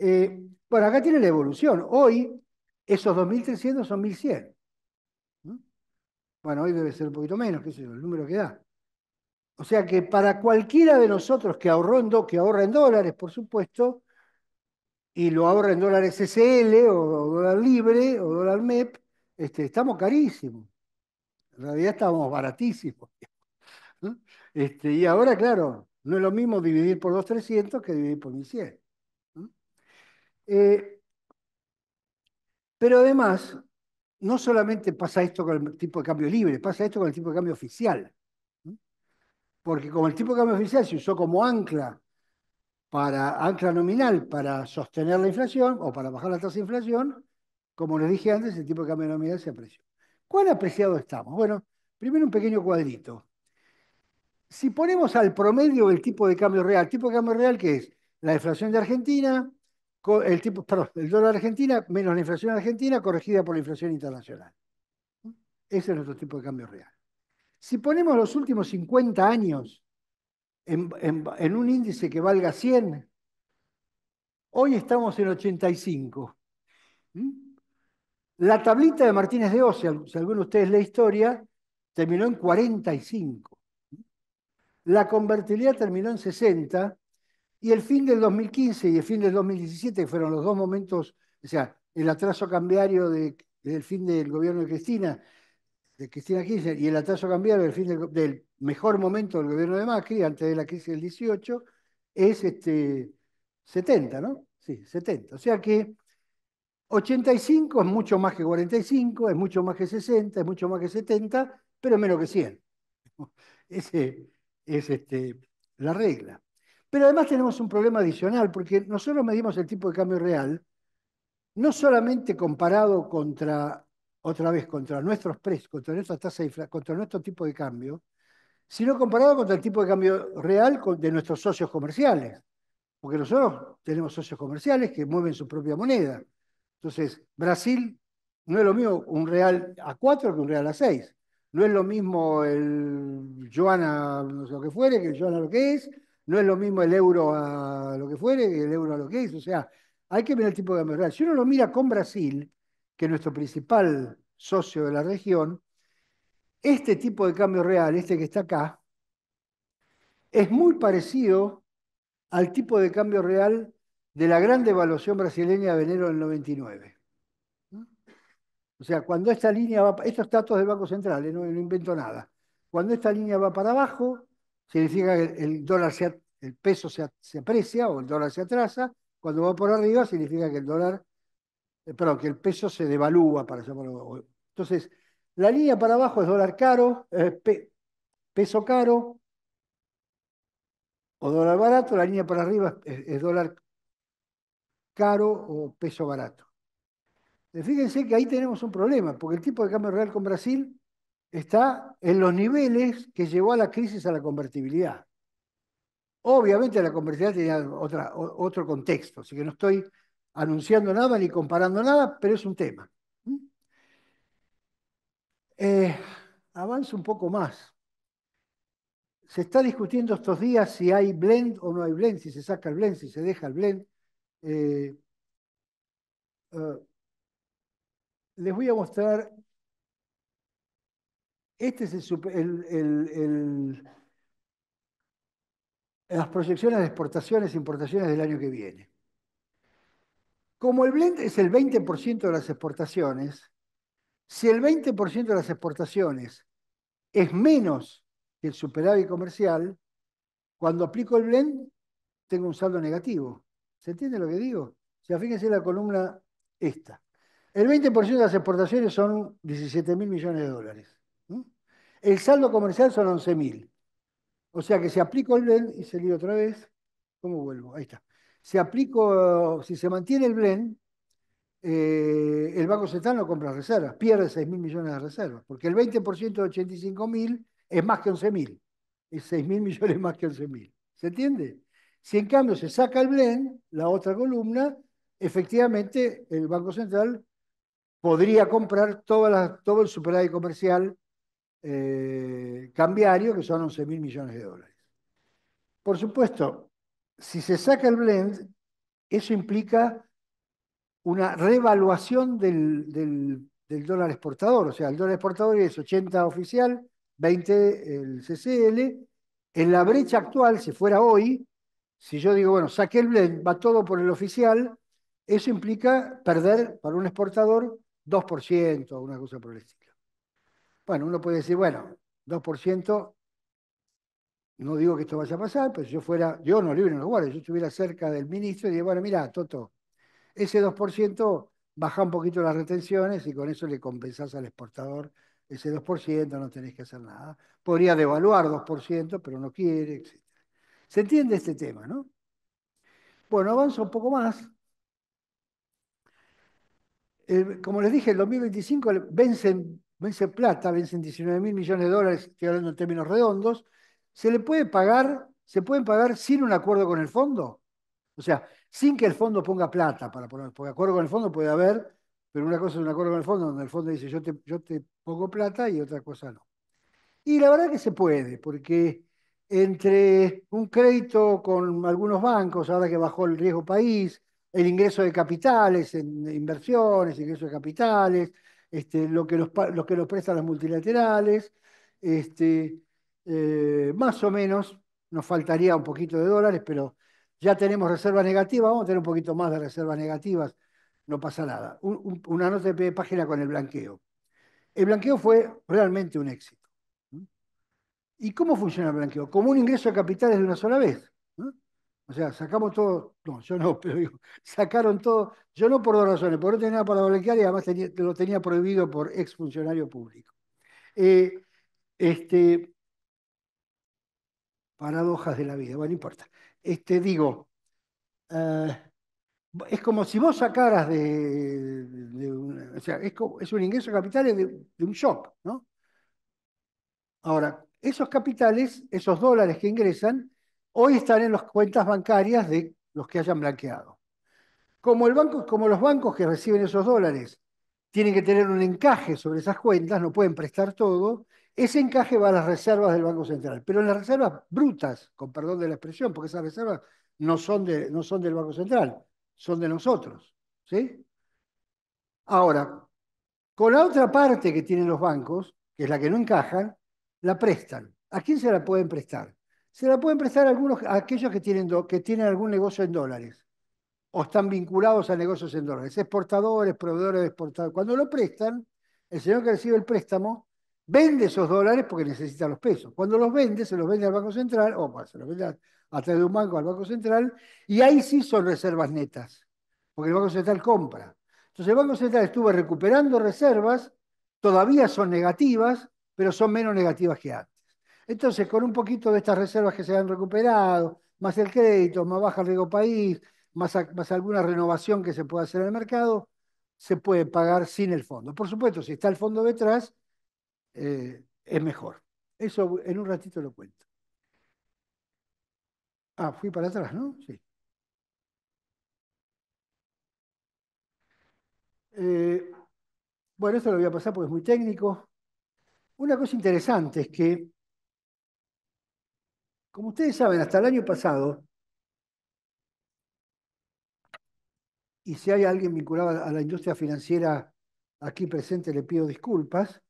Eh, bueno, acá tiene la evolución. Hoy, esos 2.300 son 1.100. Bueno, hoy debe ser un poquito menos, qué sé yo, el número que da. O sea que para cualquiera de nosotros que, ahorró que ahorra en dólares, por supuesto, y lo ahorra en dólares SL o, o dólar libre o dólar MEP, este, estamos carísimos. En realidad estábamos baratísimos. ¿Mm? Este, y ahora, claro, no es lo mismo dividir por 2.300 que dividir por 1.100. Eh, pero además, no solamente pasa esto con el tipo de cambio libre, pasa esto con el tipo de cambio oficial. Porque como el tipo de cambio oficial se usó como ancla para ancla nominal para sostener la inflación o para bajar la tasa de inflación, como les dije antes, el tipo de cambio nominal se apreció. ¿Cuán apreciado estamos? Bueno, primero un pequeño cuadrito. Si ponemos al promedio el tipo de cambio real, tipo de cambio real que es la inflación de Argentina, el, tipo, perdón, dólar argentina menos la inflación de argentina corregida por la inflación internacional. Ese es nuestro tipo de cambio real. Si ponemos los últimos 50 años en, un índice que valga 100, hoy estamos en 85. ¿Mm? La tablita de Martínez de Oz, si alguno ustedes la historia, terminó en 45. La convertibilidad terminó en 60 y el fin del 2015 y el fin del 2017, que fueron los dos momentos, o sea, el atraso cambiario del fin del gobierno de Cristina, de Cristina Kirchner, y el atraso cambiario del fin del mejor momento del gobierno de Macri, antes de la crisis del 18, es este, 70, ¿no? Sí, 70. O sea que 85 es mucho más que 45, es mucho más que 60, es mucho más que 70, pero es menos que 100. Esa es este, la regla. Pero además tenemos un problema adicional, porque nosotros medimos el tipo de cambio real, no solamente comparado contra, otra vez, contra nuestros precios, contra nuestra tasa de contra nuestro tipo de cambio, sino comparado contra el tipo de cambio real de nuestros socios comerciales. Porque nosotros tenemos socios comerciales que mueven su propia moneda. Entonces, Brasil no es lo mismo un real a 4 que un real a 6. No es lo mismo el Joana, lo que fuere, que el Joana lo que es. No es lo mismo el euro a lo que fuere, que el euro a lo que es. O sea, hay que ver el tipo de cambio real. Si uno lo mira con Brasil, que es nuestro principal socio de la región, este tipo de cambio real, este que está acá, es muy parecido al tipo de cambio real de la gran devaluación brasileña de enero del 99. O sea, cuando esta línea va, estos datos del Banco Central, ¿eh? no, invento nada, cuando esta línea va para abajo, significa que el dólar se, el peso se, aprecia o el dólar se atrasa, cuando va por arriba significa que el dólar, eh, perdón, que el peso se devalúa para Entonces, la línea para abajo es dólar caro, peso caro, o dólar barato, la línea para arriba es, dólar caro o peso barato. Eh, fíjense que ahí tenemos un problema, porque el tipo de cambio real con Brasil está en los niveles que llevó a la crisis a la convertibilidad. Obviamente la convertibilidad tenía otro contexto, así que no estoy anunciando nada ni comparando nada, pero es un tema. Eh, avanzo un poco más. Se está discutiendo estos días si hay blend o no hay blend, si se saca el blend, si se deja el blend. Eh, ah, les voy a mostrar, este es las proyecciones de exportaciones e importaciones del año que viene. Como el blend es el 20% de las exportaciones, si el 20% de las exportaciones es menos que el superávit comercial, cuando aplico el blend tengo un saldo negativo. ¿Se entiende lo que digo? O sea, fíjense la columna esta. El 20% de las exportaciones son 17 mil millones de dólares. El saldo comercial son 11.000. O sea que si aplico el blend, y se otra vez, ¿cómo vuelvo? Ahí está. Si aplico, si se mantiene el blend, eh, el Banco Central no compra reservas, pierde 6 mil millones de reservas, porque el 20% de 85 mil es más que 11 mil, es 6 mil millones más que 11 mil. ¿Se entiende? Si en cambio se saca el blend, la otra columna, efectivamente el Banco Central podría comprar todo el superávit comercial eh, cambiario, que son 11 mil millones de dólares. Por supuesto, si se saca el blend, eso implica una revaluación del, del, dólar exportador. O sea, el dólar exportador es 80 oficial, 20 el CCL. En la brecha actual, si fuera hoy, si yo digo, bueno, saqué el blend, va todo por el oficial, eso implica perder para un exportador 2% una cosa por el estilo. Bueno, uno puede decir, bueno, 2%, no digo que esto vaya a pasar, pero si yo fuera, yo no libre en los guardias, yo estuviera cerca del ministro y diría, bueno, mira, Toto, ese 2% baja un poquito las retenciones y con eso le compensás al exportador ese 2%, no tenés que hacer nada. Podría devaluar 2%, pero no quiere, etc. ¿Se entiende este tema, no? Bueno, avanzo un poco más. como les dije, el 2025 vencen, plata, vencen 19 mil millones de dólares, estoy hablando en términos redondos. ¿Se le puede pagar, se pueden pagar sin un acuerdo con el fondo? O sea, sin que el fondo ponga plata para poner, porque acuerdo con el fondo puede haber, pero una cosa es un acuerdo con el fondo donde el fondo dice yo yo te pongo plata y otra cosa no. Y la verdad que se puede, porque entre un crédito con algunos bancos, ahora que bajó el riesgo país, el ingreso de capitales en inversiones, ingreso de capitales, este, lo, que los, que los prestan las multilaterales, este, eh, más o menos, nos faltaría un poquito de dólares, pero ya tenemos reservas negativas, vamos a tener un poquito más de reservas negativas, no pasa nada. una nota de página con el blanqueo. El blanqueo fue realmente un éxito. ¿Y cómo funciona el blanqueo? Como un ingreso de capitales de una sola vez. O sea, sacamos todo, no, yo no, pero digo, sacaron todo, yo no por dos razones, porque no tenía nada para blanquear y además lo tenía prohibido por exfuncionario público. Eh, este, paradojas de la vida, bueno, no importa. Este, digo, eh, es como si vos sacaras de, o sea, es, un ingreso de capitales de, un shock, ¿no? Ahora, esos capitales, esos dólares que ingresan, hoy están en las cuentas bancarias de los que hayan blanqueado. Como, el banco, como los bancos que reciben esos dólares tienen que tener un encaje sobre esas cuentas, no pueden prestar todo, ese encaje va a las reservas del Banco Central. Pero en las reservas brutas, con perdón de la expresión, porque esas reservas no son, de, no son del Banco Central, son de nosotros. ¿sí? Ahora, con la otra parte que tienen los bancos, que es la que no encajan, la prestan. ¿A quién se la pueden prestar? Se la pueden prestar a, algunos, aquellos que tienen, que tienen algún negocio en dólares o están vinculados a negocios en dólares, exportadores, proveedores de exportadores. Cuando lo prestan, el señor que recibe el préstamo vende esos dólares porque necesita los pesos. Cuando los vende, se los vende al Banco Central, o pues, se los vende a través de un banco al Banco Central, y ahí sí son reservas netas, porque el Banco Central compra. Entonces el Banco Central estuvo recuperando reservas, todavía son negativas, pero son menos negativas que antes. Entonces, con un poquito de estas reservas que se han recuperado, más el crédito, más baja el riesgo país, más, alguna renovación que se pueda hacer en el mercado, se puede pagar sin el fondo. Por supuesto, si está el fondo detrás, eh, es mejor. Eso en un ratito lo cuento. Ah, fui para atrás, ¿no? Sí. Eh, bueno, esto lo voy a pasar porque es muy técnico. Una cosa interesante es que, como ustedes saben, hasta el año pasado, y si hay alguien vinculado a la industria financiera aquí presente, le pido disculpas,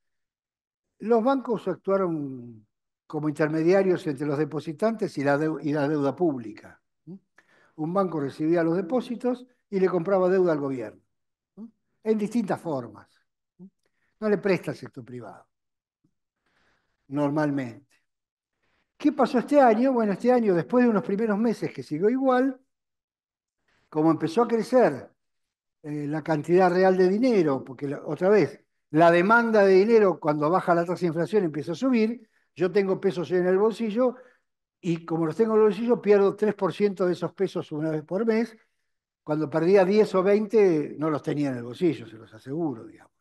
los bancos actuaron como intermediarios entre los depositantes y la, deuda pública. Un banco recibía los depósitos y le compraba deuda al gobierno, en distintas formas. No le presta al sector privado normalmente. ¿Qué pasó este año? Bueno, este año, después de unos primeros meses que siguió igual, como empezó a crecer eh, la cantidad real de dinero, porque otra vez, la demanda de dinero cuando baja la tasa de inflación empieza a subir, yo tengo pesos en el bolsillo y como los tengo en el bolsillo pierdo 3% de esos pesos una vez por mes, cuando perdía 10 o 20 no los tenía en el bolsillo, se los aseguro, digamos.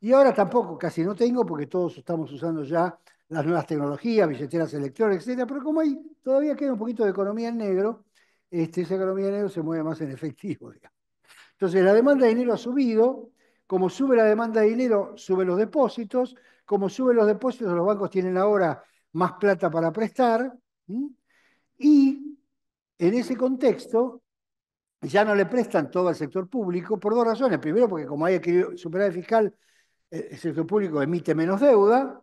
Y ahora tampoco, casi no tengo porque todos estamos usando ya las nuevas tecnologías, billeteras electrónicas, etc. Pero como hay, todavía queda un poquito de economía en negro, este, esa economía en negro se mueve más en efectivo. Digamos. Entonces, la demanda de dinero ha subido, como sube la demanda de dinero, suben los depósitos, como suben los depósitos, los bancos tienen ahora más plata para prestar, y en ese contexto ya no le prestan todo al sector público por dos razones. Primero, porque como hay superávit fiscal, eh, el sector público emite menos deuda,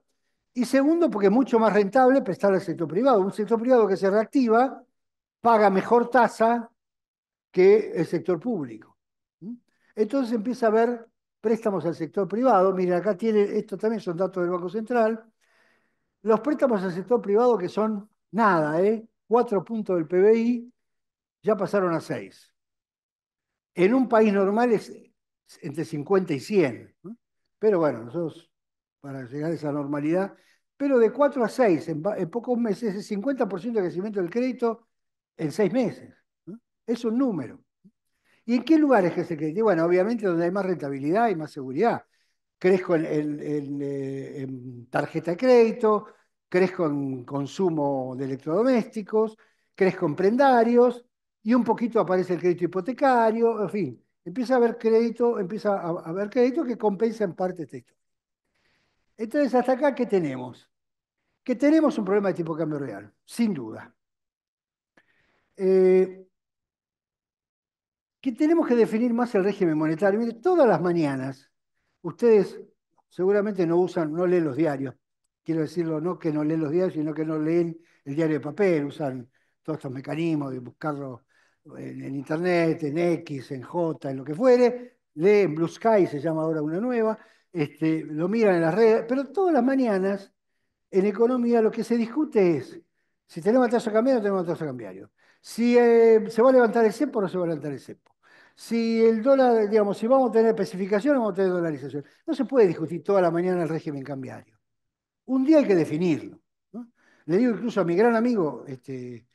y segundo, porque es mucho más rentable prestar al sector privado. Un sector privado que se reactiva paga mejor tasa que el sector público. Entonces empieza a haber préstamos al sector privado. Mira, acá tiene, esto también son datos del Banco Central. Los préstamos al sector privado que son nada, ¿eh? Cuatro puntos del PBI ya pasaron a seis. En un país normal es entre 50 y 100. Pero bueno, nosotros para llegar a esa normalidad, pero de 4 a 6, en, pocos meses, es 50% de crecimiento del crédito en 6 meses. Es un número. ¿Y en qué lugares crece el crédito? Bueno, obviamente donde hay más rentabilidad y más seguridad. Crezco eh, en, tarjeta de crédito, crezco en consumo de electrodomésticos, crezco en prendarios, y un poquito aparece el crédito hipotecario, en fin, empieza a haber crédito, empieza a haber crédito que compensa en parte este entonces, hasta acá, ¿qué tenemos? Que tenemos un problema de tipo cambio real, sin duda. Eh, que tenemos que definir más el régimen monetario. Mire, todas las mañanas, ustedes seguramente no usan, no leen los diarios. Quiero decirlo, no que no leen los diarios, sino que no leen el diario de papel, usan todos estos mecanismos de buscarlo en, en Internet, en X, en J, en lo que fuere. Leen Blue Sky, se llama ahora una nueva este, lo miran en las redes, pero todas las mañanas en economía lo que se discute es si tenemos tasa cambiario o tenemos tasa cambiario, si eh, se va a levantar el cepo o no se va a levantar el cepo, si el dólar, digamos, si vamos a tener especificación o vamos a tener dolarización. No se puede discutir toda la mañana el régimen cambiario. Un día hay que definirlo. Le digo incluso a mi gran amigo, este,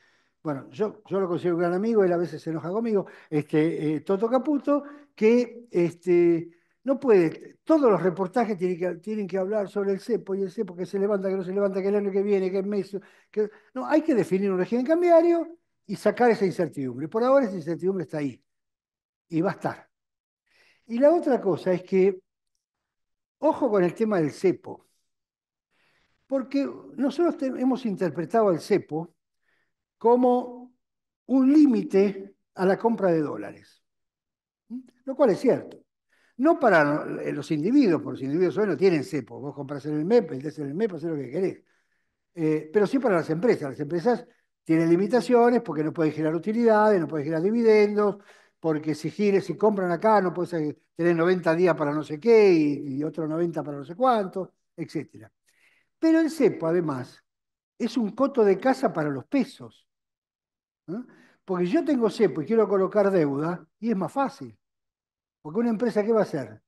bueno, yo, yo lo considero un gran amigo, él a veces se enoja conmigo, este, eh, Toto Caputo, que este, no puede, todos los reportajes tienen que, hablar sobre el cepo y el cepo que se levanta, que no se levanta, que el año que viene, que el mes. Que, no, hay que definir un régimen cambiario y sacar esa incertidumbre. Por ahora esa incertidumbre está ahí y va a estar. Y la otra cosa es que, ojo con el tema del cepo, porque nosotros hemos interpretado al cepo como un límite a la compra de dólares, lo cual es cierto. No para eh, los individuos, porque los individuos hoy no tienen cepo. Pues, vos compras en el MEP, vendés en el MEP, haces lo que querés. Eh, pero sí para las empresas. Las empresas tienen limitaciones porque no pueden generar utilidades, no pueden girar dividendos, porque si gires, y compran acá, no puedes eh, tener 90 días para no sé qué y, otro otros 90 para no sé cuánto, etc. Pero el cepo, además, es un coto de casa para los pesos. Porque yo tengo cepo y quiero colocar deuda y es más fácil. Porque una empresa, ¿qué va a hacer?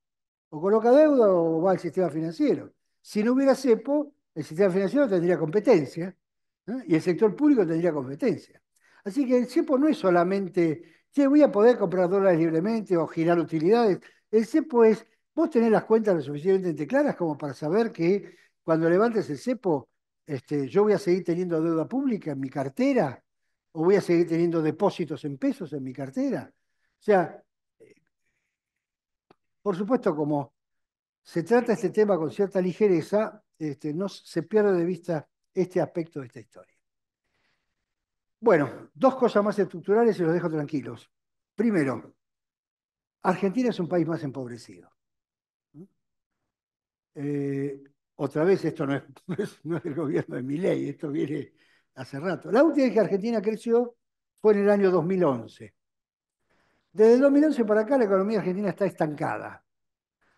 O coloca deuda o va al sistema financiero. Si no hubiera CEPO, el sistema financiero tendría competencia y el sector público tendría competencia. Así que el CEPO no es solamente, che, voy a poder comprar dólares libremente o girar utilidades. El CEPO es, vos tenés las cuentas lo suficientemente claras como para saber que cuando levantes el CEPO, este, yo voy a seguir teniendo deuda pública en mi cartera o voy a seguir teniendo depósitos en pesos en mi cartera. O sea, por supuesto, como se trata este tema con cierta ligereza, este, no se pierde de vista este aspecto de esta historia. Bueno, dos cosas más estructurales y los dejo tranquilos. Primero, Argentina es un país más empobrecido. Eh, otra vez, esto no es, el gobierno de mi ley, esto viene hace rato. La última vez que Argentina creció fue en el año 2011. Desde el 2011 para acá la economía argentina está estancada.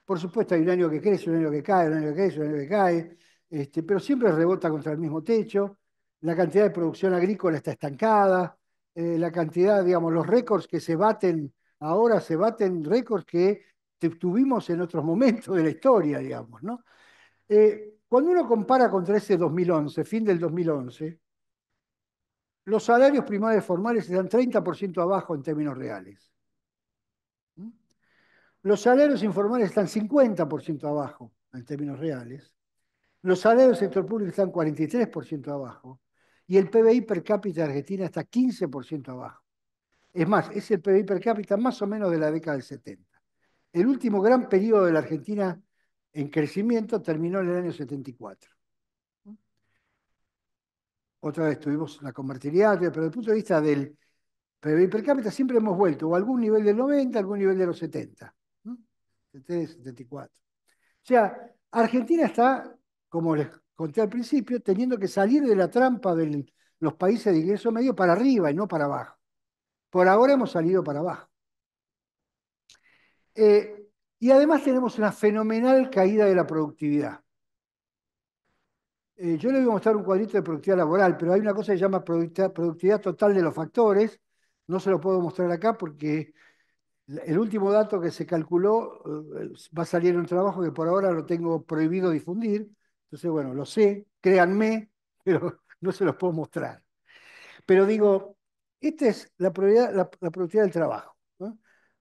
Por supuesto hay un año que crece, un año que cae, un año que crece, un año que cae, este, pero siempre rebota contra el mismo techo. La cantidad de producción agrícola está estancada, eh, la cantidad, digamos, los récords que se baten ahora, se baten récords que tuvimos en otros momentos de la historia, digamos, ¿no? Eh, cuando uno compara contra ese 2011, fin del 2011, los salarios primarios formales están 30% abajo en términos reales. Los salarios informales están 50% abajo en términos reales. Los salarios del sector público están 43% abajo. Y el PBI per cápita de Argentina está 15% abajo. Es más, es el PBI per cápita más o menos de la década del 70. El último gran periodo de la Argentina en crecimiento terminó en el año 74. Otra vez tuvimos la convertibilidad, pero desde el punto de vista del PBI per cápita siempre hemos vuelto a algún nivel del 90, algún nivel de los 70. 74. O sea, Argentina está, como les conté al principio, teniendo que salir de la trampa de los países de ingreso medio para arriba y no para abajo. Por ahora hemos salido para abajo. Eh, y además tenemos una fenomenal caída de la productividad. Eh, yo les voy a mostrar un cuadrito de productividad laboral, pero hay una cosa que se llama productividad total de los factores. No se lo puedo mostrar acá porque el último dato que se calculó eh, va a salir en un trabajo que por ahora lo tengo prohibido difundir. Entonces, bueno, lo sé, créanme, pero no se los puedo mostrar. Pero digo, esta es la productividad, del trabajo.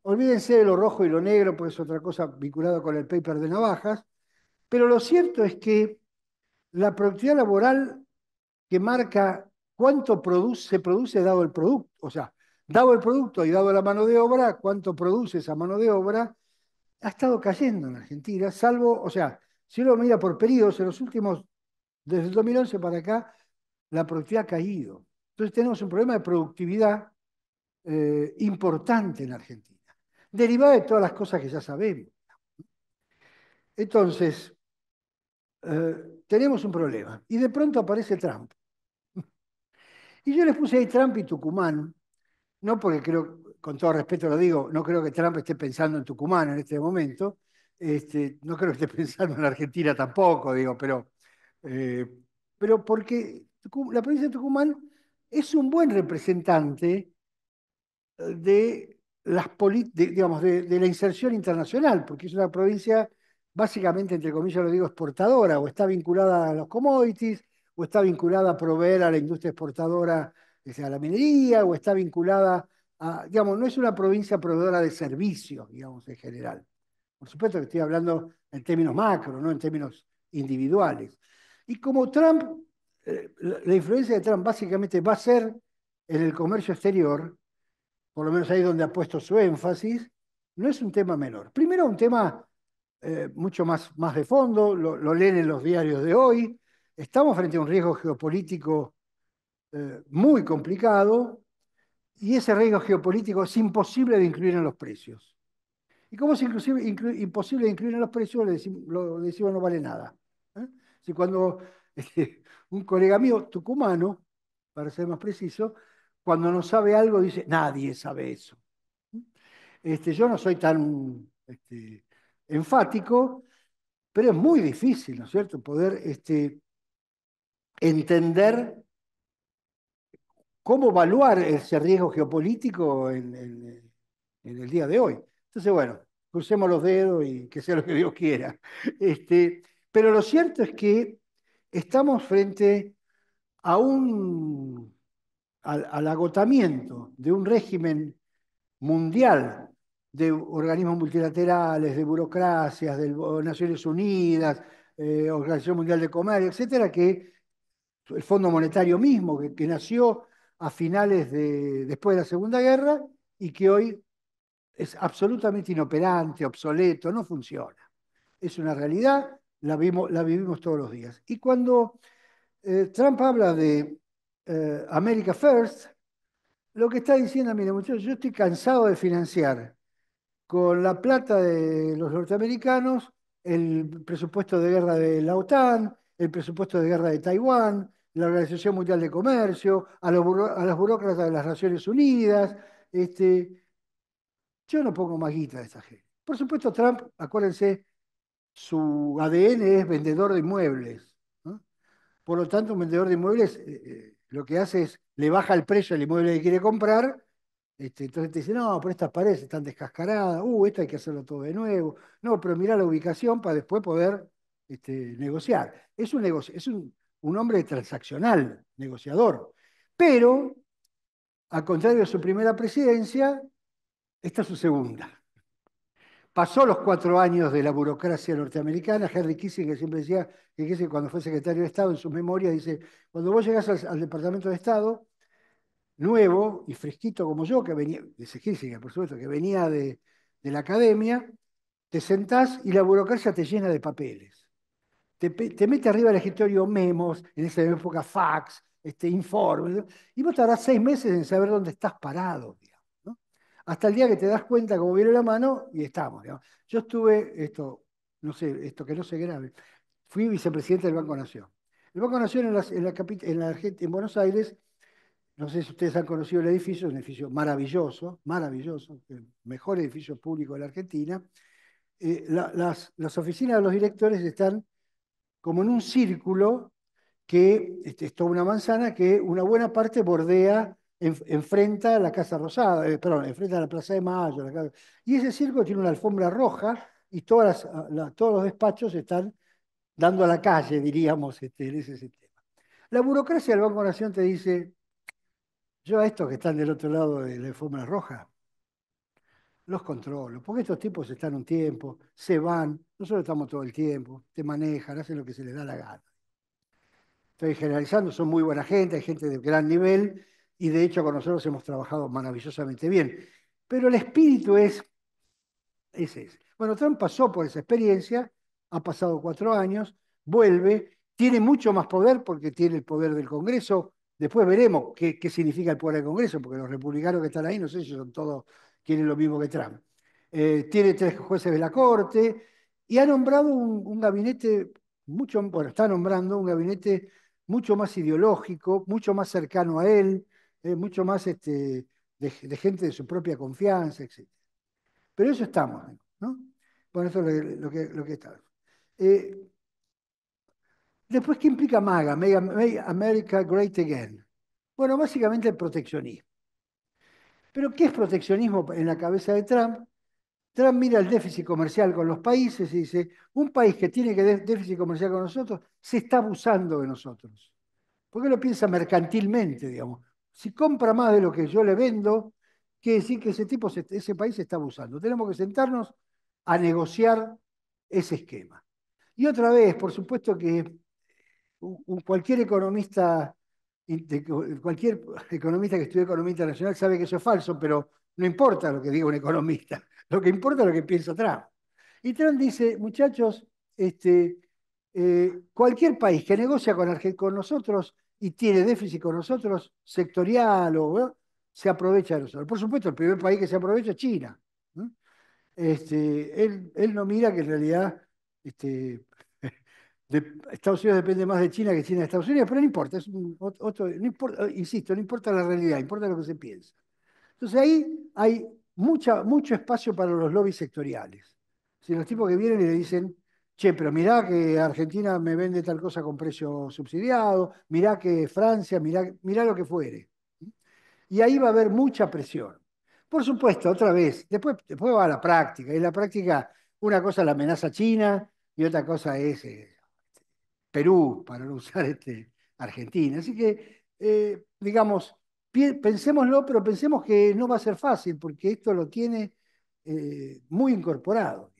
Olvídense de lo rojo y lo negro, porque es otra cosa vinculada con el paper de navajas. Pero lo cierto es que la productividad laboral que marca cuánto se produce dado el producto, o sea, dado el producto y dado la mano de obra, cuánto produce esa mano de obra, ha estado cayendo en Argentina, salvo, o sea, si uno mira por periodos, en los últimos, desde el 2011 para acá, la productividad ha caído. Entonces tenemos un problema de productividad eh, importante en Argentina, derivada de todas las cosas que ya sabemos. Entonces, eh, tenemos un problema. Y de pronto aparece Trump. y yo les puse ahí Trump y Tucumán, no porque creo, con todo respeto lo digo, no creo que Trump esté pensando en Tucumán en este momento, este, no creo que esté pensando en Argentina tampoco, digo, pero, eh, pero porque la provincia de Tucumán es un buen representante eh, de, las de, digamos, de la inserción internacional, porque es una provincia básicamente, entre comillas lo digo, exportadora, o está vinculada a los commodities, o está vinculada a proveer a la industria exportadora que sea la minería o está vinculada a, digamos, no es una provincia proveedora de servicios, digamos, en general. Por supuesto que estoy hablando en términos macro, no en términos individuales. Y como Trump, eh, la influencia de Trump básicamente va a ser en el comercio exterior, por lo menos ahí donde ha puesto su énfasis, no es un tema menor. Primero, un tema eh, mucho más, más de fondo, lo, leen en los diarios de hoy. Estamos frente a un riesgo geopolítico eh, muy complicado y ese riesgo geopolítico es imposible de incluir en los precios. Y cómo es inclusive, imposible de incluir en los precios, lo, decimos no vale nada. ¿eh? Si cuando un colega mío, tucumano, para ser más preciso, cuando no sabe algo dice, nadie sabe eso. Este, yo no soy tan este, enfático, pero es muy difícil, ¿no es cierto?, poder este, entender cómo evaluar ese riesgo geopolítico en, el día de hoy. Entonces, bueno, crucemos los dedos y que sea lo que Dios quiera. Este, pero lo cierto es que estamos frente a un, al, agotamiento de un régimen mundial de organismos multilaterales, de burocracias, de Naciones Unidas, eh, Organización Mundial de Comercio, etcétera, que el Fondo Monetario mismo, que nació a finales de, después de la Segunda Guerra y que hoy es absolutamente inoperante, obsoleto, no funciona. Es una realidad, la, vimos, la vivimos todos los días. Y cuando eh, Trump habla de eh, America First, lo que está diciendo, mire muchachos, yo estoy cansado de financiar con la plata de los norteamericanos el presupuesto de guerra de la OTAN, el presupuesto de guerra de Taiwán, la Organización Mundial de Comercio, a los, burócratas de las Naciones Unidas. Este, yo no pongo más guita a esa gente. Por supuesto, Trump, acuérdense, su ADN es vendedor de inmuebles. Por lo tanto, un vendedor de inmuebles eh, eh, lo que hace es le baja el precio al inmueble que quiere comprar. Este, entonces te dice, no, pero estas paredes están descascaradas, uh, esto hay que hacerlo todo de nuevo. No, pero mira la ubicación para después poder este, negociar. Es un negocio, es un, un hombre transaccional, negociador. Pero, al contrario de su primera presidencia, esta es su segunda. Pasó los cuatro años de la burocracia norteamericana. Henry Kissinger siempre decía cuando fue secretario de Estado, en sus memorias, dice: Cuando vos llegás al, Departamento de Estado, nuevo y fresquito como yo, que venía, dice Kissinger, por supuesto, que venía de, de la academia, te sentás y la burocracia te llena de papeles te, mete arriba el escritorio memos, en esa época fax, este, informes, y vos tardarás seis meses en saber dónde estás parado, digamos, Hasta el día que te das cuenta cómo viene la mano y estamos. Yo estuve, esto, no sé, esto que no se grave, fui vicepresidente del Banco Nación. El Banco Nación en, la, la, en, Buenos Aires, no sé si ustedes han conocido el edificio, es un edificio maravilloso, maravilloso, el mejor edificio público de la Argentina. Eh, las, las oficinas de los directores están como en un círculo que este, es toda una manzana que una buena parte bordea, enfrenta a la Casa Rosada, eh, perdón, enfrenta la Plaza de Mayo. y ese círculo tiene una alfombra roja y todas ah, todos los despachos están dando a la calle, diríamos, este, en ese sistema. La burocracia del Banco Nacional te dice, yo a estos que están del otro lado de la alfombra roja, los controlo, porque estos tipos están un tiempo, se van, nosotros estamos todo el tiempo, te manejan, hacen lo que se les da la gana. Estoy generalizando, son muy buena gente, hay gente de gran nivel y de hecho con nosotros hemos trabajado maravillosamente bien. Pero el espíritu es, es Bueno, Trump pasó por esa experiencia, ha pasado cuatro años, vuelve, tiene mucho más poder porque tiene el poder del Congreso. Después veremos qué, qué significa el poder del Congreso, porque los republicanos que están ahí, no sé si son todos quiere lo mismo que Trump. Eh, tiene tres jueces de la Corte y ha nombrado un, gabinete mucho, bueno, está nombrando un gabinete mucho más ideológico, mucho más cercano a él, eh, mucho más este, de, gente de su propia confianza, etc. Pero eso estamos, ¿no? Bueno, eso es lo, que, está. Eh, después, ¿qué implica MAGA? Make America Great Again. Bueno, básicamente el proteccionismo. Pero ¿qué es proteccionismo en la cabeza de Trump? Trump mira el déficit comercial con los países y dice, un país que tiene que déficit comercial con nosotros se está abusando de nosotros. Porque lo piensa mercantilmente, digamos. Si compra más de lo que yo le vendo, quiere decir que ese tipo, ese país se está abusando. Tenemos que sentarnos a negociar ese esquema. Y otra vez, por supuesto que cualquier economista cualquier economista que estudie economía internacional sabe que eso es falso, pero no importa lo que diga un economista, lo que importa es lo que piensa Trump. Y Trump dice, muchachos, este, eh, cualquier país que negocia con, nosotros y tiene déficit con nosotros, sectorial o se aprovecha de nosotros. Por supuesto, el primer país que se aprovecha es China. Este, él, él, no mira que en realidad este, Estados Unidos depende más de China que China de Estados Unidos, pero no importa, es otro, eh, insisto, no importa la realidad, importa lo que se piensa. Entonces ahí hay mucho espacio para los lobbies sectoriales. Si los tipos que vienen y le dicen, che, pero mirá que Argentina me vende tal cosa con precio subsidiado, mirá que Francia, mirá, lo que fuere. Y ahí va a haber mucha presión. Por supuesto, otra vez, después, después va a la práctica, y en la práctica una cosa es la amenaza china y otra cosa es... Eh, Perú, para no usar este, Argentina. Así que, eh, digamos, pensémoslo, pero pensemos que no va a ser fácil, porque esto lo tiene eh, muy incorporado.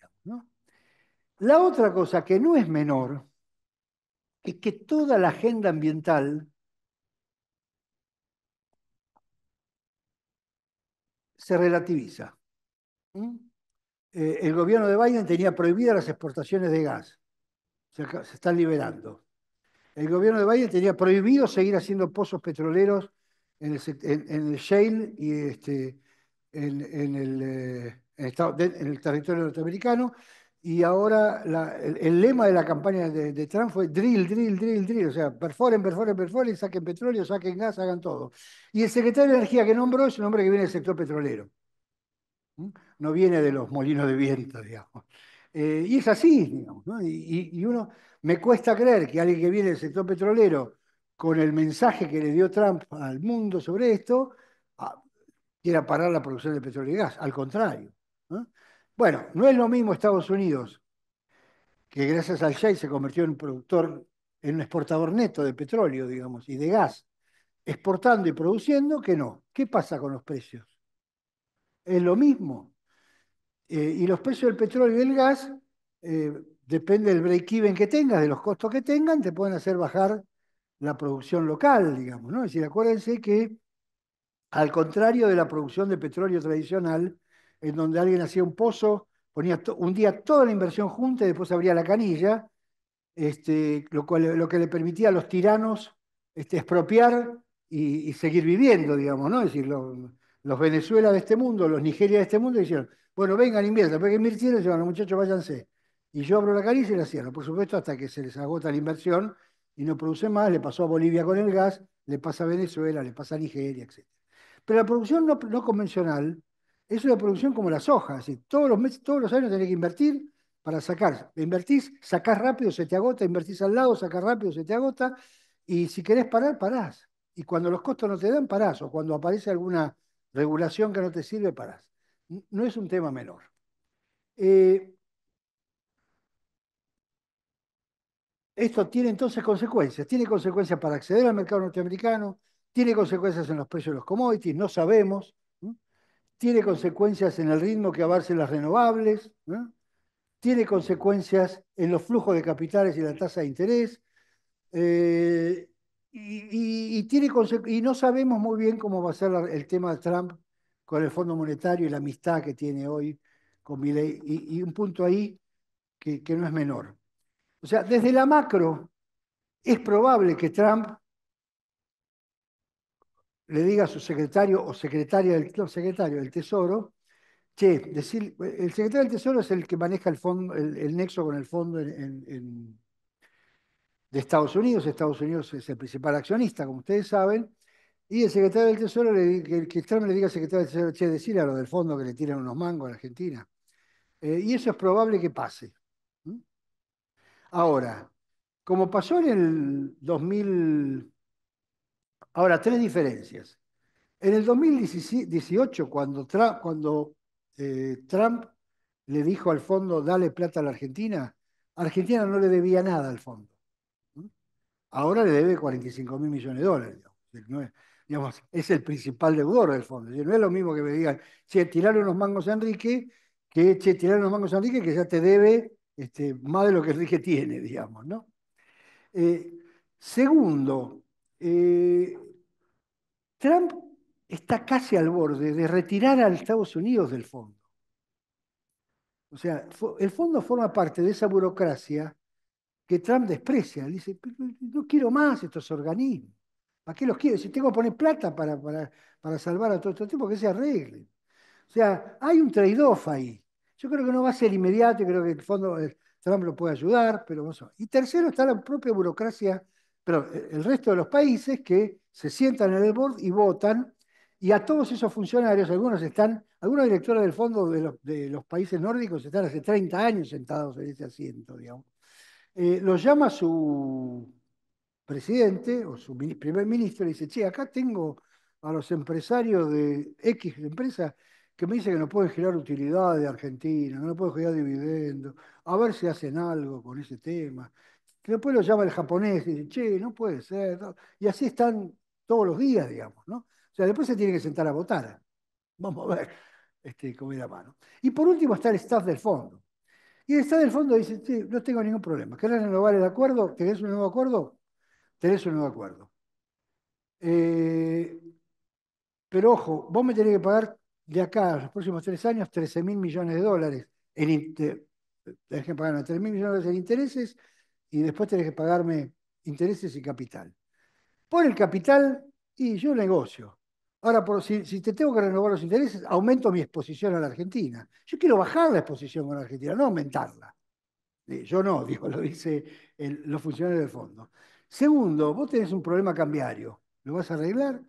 La otra cosa que no es menor es que toda la agenda ambiental se relativiza. Eh, el gobierno de Biden tenía prohibidas las exportaciones de gas se, están liberando. El gobierno de Biden tenía prohibido seguir haciendo pozos petroleros en el, shale y este, en, el, eh, en, el, territorio norteamericano. Y ahora el, lema de la campaña de, de, Trump fue drill, drill, drill, drill. O sea, perforen, perforen, perforen, saquen petróleo, saquen gas, hagan todo. Y el secretario de Energía que nombró es un hombre que viene del sector petrolero. ¿Mm? No viene de los molinos de viento, digamos. Eh, y es así, digamos, ¿no? y, uno me cuesta creer que alguien que viene del sector petrolero con el mensaje que le dio Trump al mundo sobre esto ah, quiera parar la producción de petróleo y gas, al contrario. Bueno, no es lo mismo Estados Unidos, que gracias al Shale se convirtió en un productor, en un exportador neto de petróleo, digamos, y de gas, exportando y produciendo, que no. ¿Qué pasa con los precios? Es lo mismo. Eh, y los precios del petróleo y del gas, eh, depende del break-even que tengas, de los costos que tengan, te pueden hacer bajar la producción local, digamos, ¿no? Es decir, acuérdense que al contrario de la producción de petróleo tradicional, en donde alguien hacía un pozo, ponía un día toda la inversión junta y después abría la canilla, este, lo, cual, lo que le permitía a los tiranos este, expropiar y, seguir viviendo, digamos, ¿no? Es decir, los Venezuela de este mundo, los Nigeria de este mundo, dijeron, bueno, vengan, inviertan, porque invirtieron y se los muchachos, váyanse. Y yo abro la caricia y la cierro, por supuesto, hasta que se les agota la inversión y no produce más. Le pasó a Bolivia con el gas, le pasa a Venezuela, le pasa a Nigeria, etc. Pero la producción no, convencional es una producción como las hojas, todos los, meses, todos los años tenés que invertir para sacar. Invertís, sacás rápido, se te agota, invertís al lado, sacás rápido, se te agota, y si querés parar, parás. Y cuando los costos no te dan, parás, o cuando aparece alguna regulación que no te sirve, parás no es un tema menor. Eh, esto tiene entonces consecuencias. Tiene consecuencias para acceder al mercado norteamericano, tiene consecuencias en los precios de los commodities, no sabemos. Tiene consecuencias en el ritmo que avancen las renovables. Tiene consecuencias en los flujos de capitales y la tasa de interés. Eh, y, y no sabemos muy bien cómo va a ser el tema de Trump con el Fondo Monetario y la amistad que tiene hoy con Miley, Y, un punto ahí que, no es menor. O sea, desde la macro, es probable que Trump le diga a su secretario o secretaria del, secretario del Tesoro, che, decir, el secretario del Tesoro es el que maneja el, fondo, nexo con el fondo de Estados Unidos. Estados Unidos es el principal accionista, como ustedes saben. Y el secretario del Tesoro, que el le diga al secretario del Tesoro, che, decir a lo del fondo que le tiran unos mangos a la Argentina. Eh, y eso es probable que pase. Ahora, como pasó en el 2000, ahora tres diferencias. En el 2018, cuando, eh, Trump le dijo al fondo, dale plata a la Argentina, Argentina no le debía nada al fondo. Ahora le debe 45 mil millones de dólares es el principal deudor del fondo. No es lo mismo que me digan, che, tiraron unos mangos a Enrique, que che, tirar unos mangos a Enrique, que ya te debe este, más de lo que Enrique tiene, digamos, ¿no? Eh, segundo, eh, Trump está casi al borde de retirar a Estados Unidos del fondo. O sea, el fondo forma parte de esa burocracia que Trump desprecia. Dice, no quiero más estos organismos. ¿Para qué los quiero? Si tengo que poner plata para, para, salvar a todo este tipo, que se arreglen. O sea, hay un trade-off ahí. Yo creo que no va a ser inmediato, creo que el fondo Trump lo puede ayudar, pero no Y tercero está la propia burocracia, pero eh, el resto de los países que se sientan en el board y votan, y a todos esos funcionarios, algunos están, algunos directores del fondo de los, países nórdicos están hace 30 años sentados en ese asiento, digamos. Eh, los llama su, presidente o su primer ministro dice, che, acá tengo a los empresarios de X empresas que me dicen que no pueden generar utilidad de Argentina, no pueden generar dividendos, a ver si hacen algo con ese tema. Que después lo llama el japonés y dice, che, no puede ser. Y así están todos los días, digamos, ¿no? O sea, después se tiene que sentar a votar. Vamos a ver este, cómo la mano. Y por último está el staff del fondo. Y el staff del fondo dice, sí, no tengo ningún problema. ¿Querés renovar el acuerdo? ¿Querés un nuevo acuerdo? ¿Tenés un nuevo acuerdo? Eh, pero ojo, vos me tenés que pagar de acá a los próximos tres años 13 mil millones de dólares. En tenés que pagarme 3 mil millones de en intereses y después tenés que pagarme intereses y capital. Por el capital y yo negocio. Ahora, si, te tengo que renovar los intereses, aumento mi exposición a la Argentina. Yo quiero bajar la exposición con la Argentina, no aumentarla. Eh, yo no, digo, lo dice los funcionarios del fondo. Segundo, vos tenés un problema cambiario, lo vas a arreglar.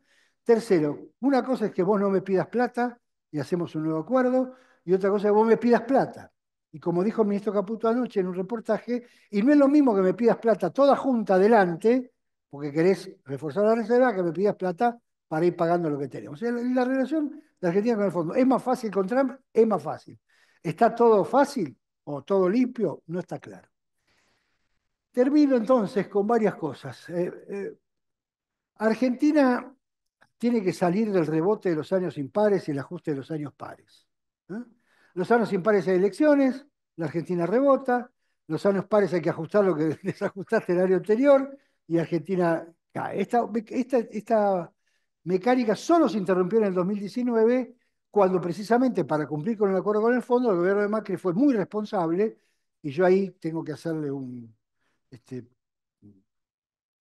Tercero, una cosa es que vos no me pidas plata y hacemos un nuevo acuerdo, y otra cosa es que vos me pidas plata. Y como dijo el ministro Caputo anoche en un reportaje, y no es lo mismo que me pidas plata toda junta adelante, porque querés reforzar la reserva, que me pidas plata para ir pagando lo que tenemos. la relación de Argentina con el fondo es más fácil con Trump, es más fácil. ¿Está todo fácil o todo limpio? No está claro. Termino entonces con varias cosas. Eh, eh, Argentina tiene que salir del rebote de los años impares y el ajuste de los años pares. ¿eh? Los años impares hay elecciones, la Argentina rebota, los años pares hay que ajustar lo que desajustaste el año anterior y Argentina cae. Esta, esta mecánica solo se interrumpió en el 2019 cuando precisamente para cumplir con el acuerdo con el fondo el gobierno de Macri fue muy responsable y yo ahí tengo que hacerle un, este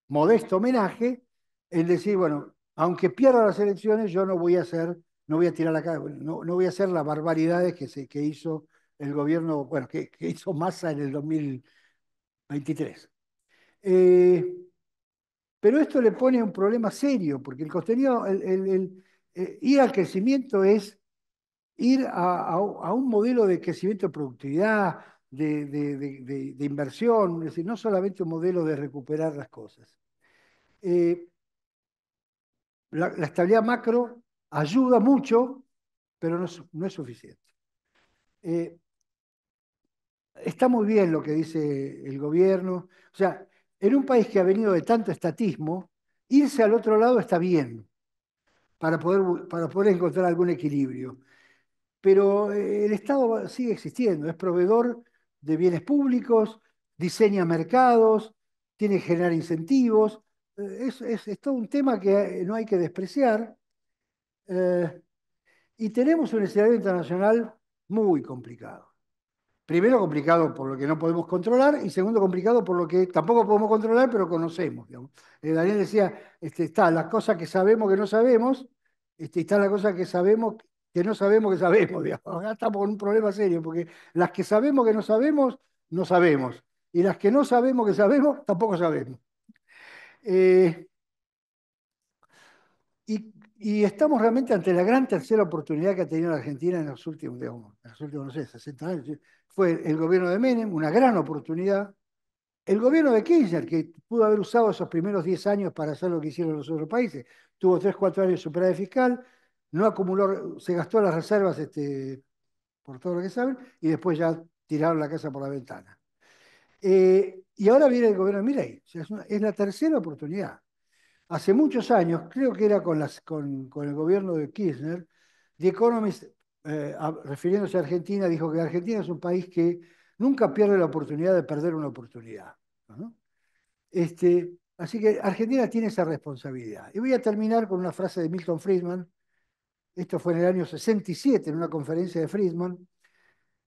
modesto homenaje el decir, bueno, aunque pierda las elecciones, yo no voy a hacer, no voy a tirar la cara, no, no voy a hacer las barbaridades que, se, que hizo el gobierno, bueno, que, hizo Massa en el 2023. Eh, pero esto le pone un problema serio, porque el contenido, el, eh, ir al crecimiento es ir a, a, un modelo de crecimiento de productividad, de, inversión, es no solamente un modelo de recuperar las cosas. Eh, la, estabilidad macro ayuda mucho, pero no es, suficiente. Eh, está muy bien lo que dice el gobierno. O sea, en un país que ha venido de tanto estatismo, irse al otro lado está bien para poder, para poder encontrar algún equilibrio. Pero eh, el Estado sigue existiendo, es proveedor de bienes públicos, diseña mercados, tiene que generar incentivos. Eh, es, es, todo un tema que no hay que despreciar. Eh, y tenemos un escenario internacional muy complicado. Primero complicado por lo que no podemos controlar y segundo complicado por lo que tampoco podemos controlar, pero conocemos. Eh, Daniel decía, este, está las cosas que sabemos que no sabemos, este, está la cosa que sabemos que no sabemos que sabemos, digamos. Acá estamos con un problema serio, porque las que sabemos que no sabemos, no sabemos. Y las que no sabemos que sabemos, tampoco sabemos. Eh, y, estamos realmente ante la gran tercera oportunidad que ha tenido la Argentina en los últimos, digamos, los últimos, no sé, 60 años. Fue el gobierno de Menem, una gran oportunidad. El gobierno de Kirchner, que pudo haber usado esos primeros 10 años para hacer lo que hicieron los otros países, tuvo 3, 4 años de superávit fiscal, no acumuló, se gastó las reservas este, por todo lo que saben, y después ya tiraron la casa por la ventana. Eh, y ahora viene el gobierno de Miley, es, la tercera oportunidad. Hace muchos años, creo que era con, el gobierno de Kirchner, The Economist, eh, refiriéndose a Argentina, dijo que Argentina es un país que nunca pierde la oportunidad de perder una oportunidad. Este, así que Argentina tiene esa responsabilidad. Y voy a terminar con una frase de Milton Friedman, esto fue en el año 67, en una conferencia de Friedman,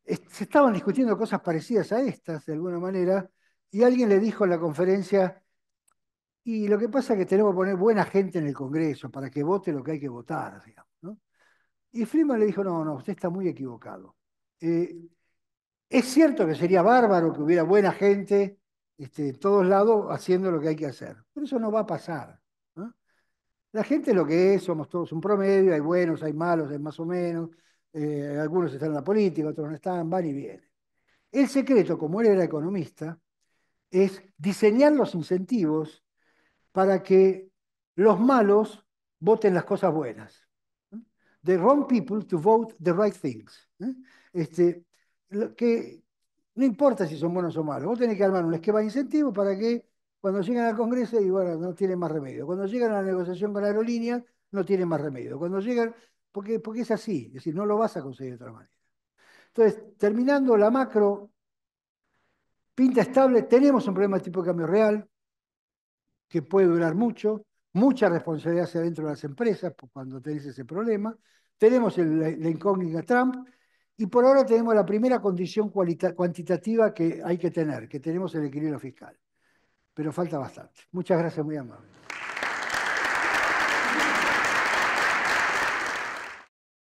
se estaban discutiendo cosas parecidas a estas, de alguna manera, y alguien le dijo en la conferencia, y lo que pasa es que tenemos que poner buena gente en el Congreso para que vote lo que hay que votar, digamos, Y Friedman le dijo, no, no, usted está muy equivocado. Eh, es cierto que sería bárbaro que hubiera buena gente este, en todos lados haciendo lo que hay que hacer, pero eso no va a pasar. La gente lo que es, somos todos un promedio, hay buenos, hay malos, hay más o menos, eh, algunos están en la política, otros no están, van y vienen. El secreto, como él era economista, es diseñar los incentivos para que los malos voten las cosas buenas. The wrong people to vote the right things. Este, que no importa si son buenos o malos, vos tenés que armar un esquema de incentivos para que cuando llegan al Congreso, y bueno, no tienen más remedio. Cuando llegan a la negociación con aerolínea, no tienen más remedio. Cuando llegan, porque, porque es así, es decir, no lo vas a conseguir de otra manera. Entonces, terminando la macro, pinta estable, tenemos un problema de tipo de cambio real, que puede durar mucho, mucha responsabilidad hacia dentro de las empresas cuando tenés ese problema. Tenemos la incógnita Trump y por ahora tenemos la primera condición cuantitativa que hay que tener, que tenemos el equilibrio fiscal pero falta bastante. Muchas gracias, muy amable.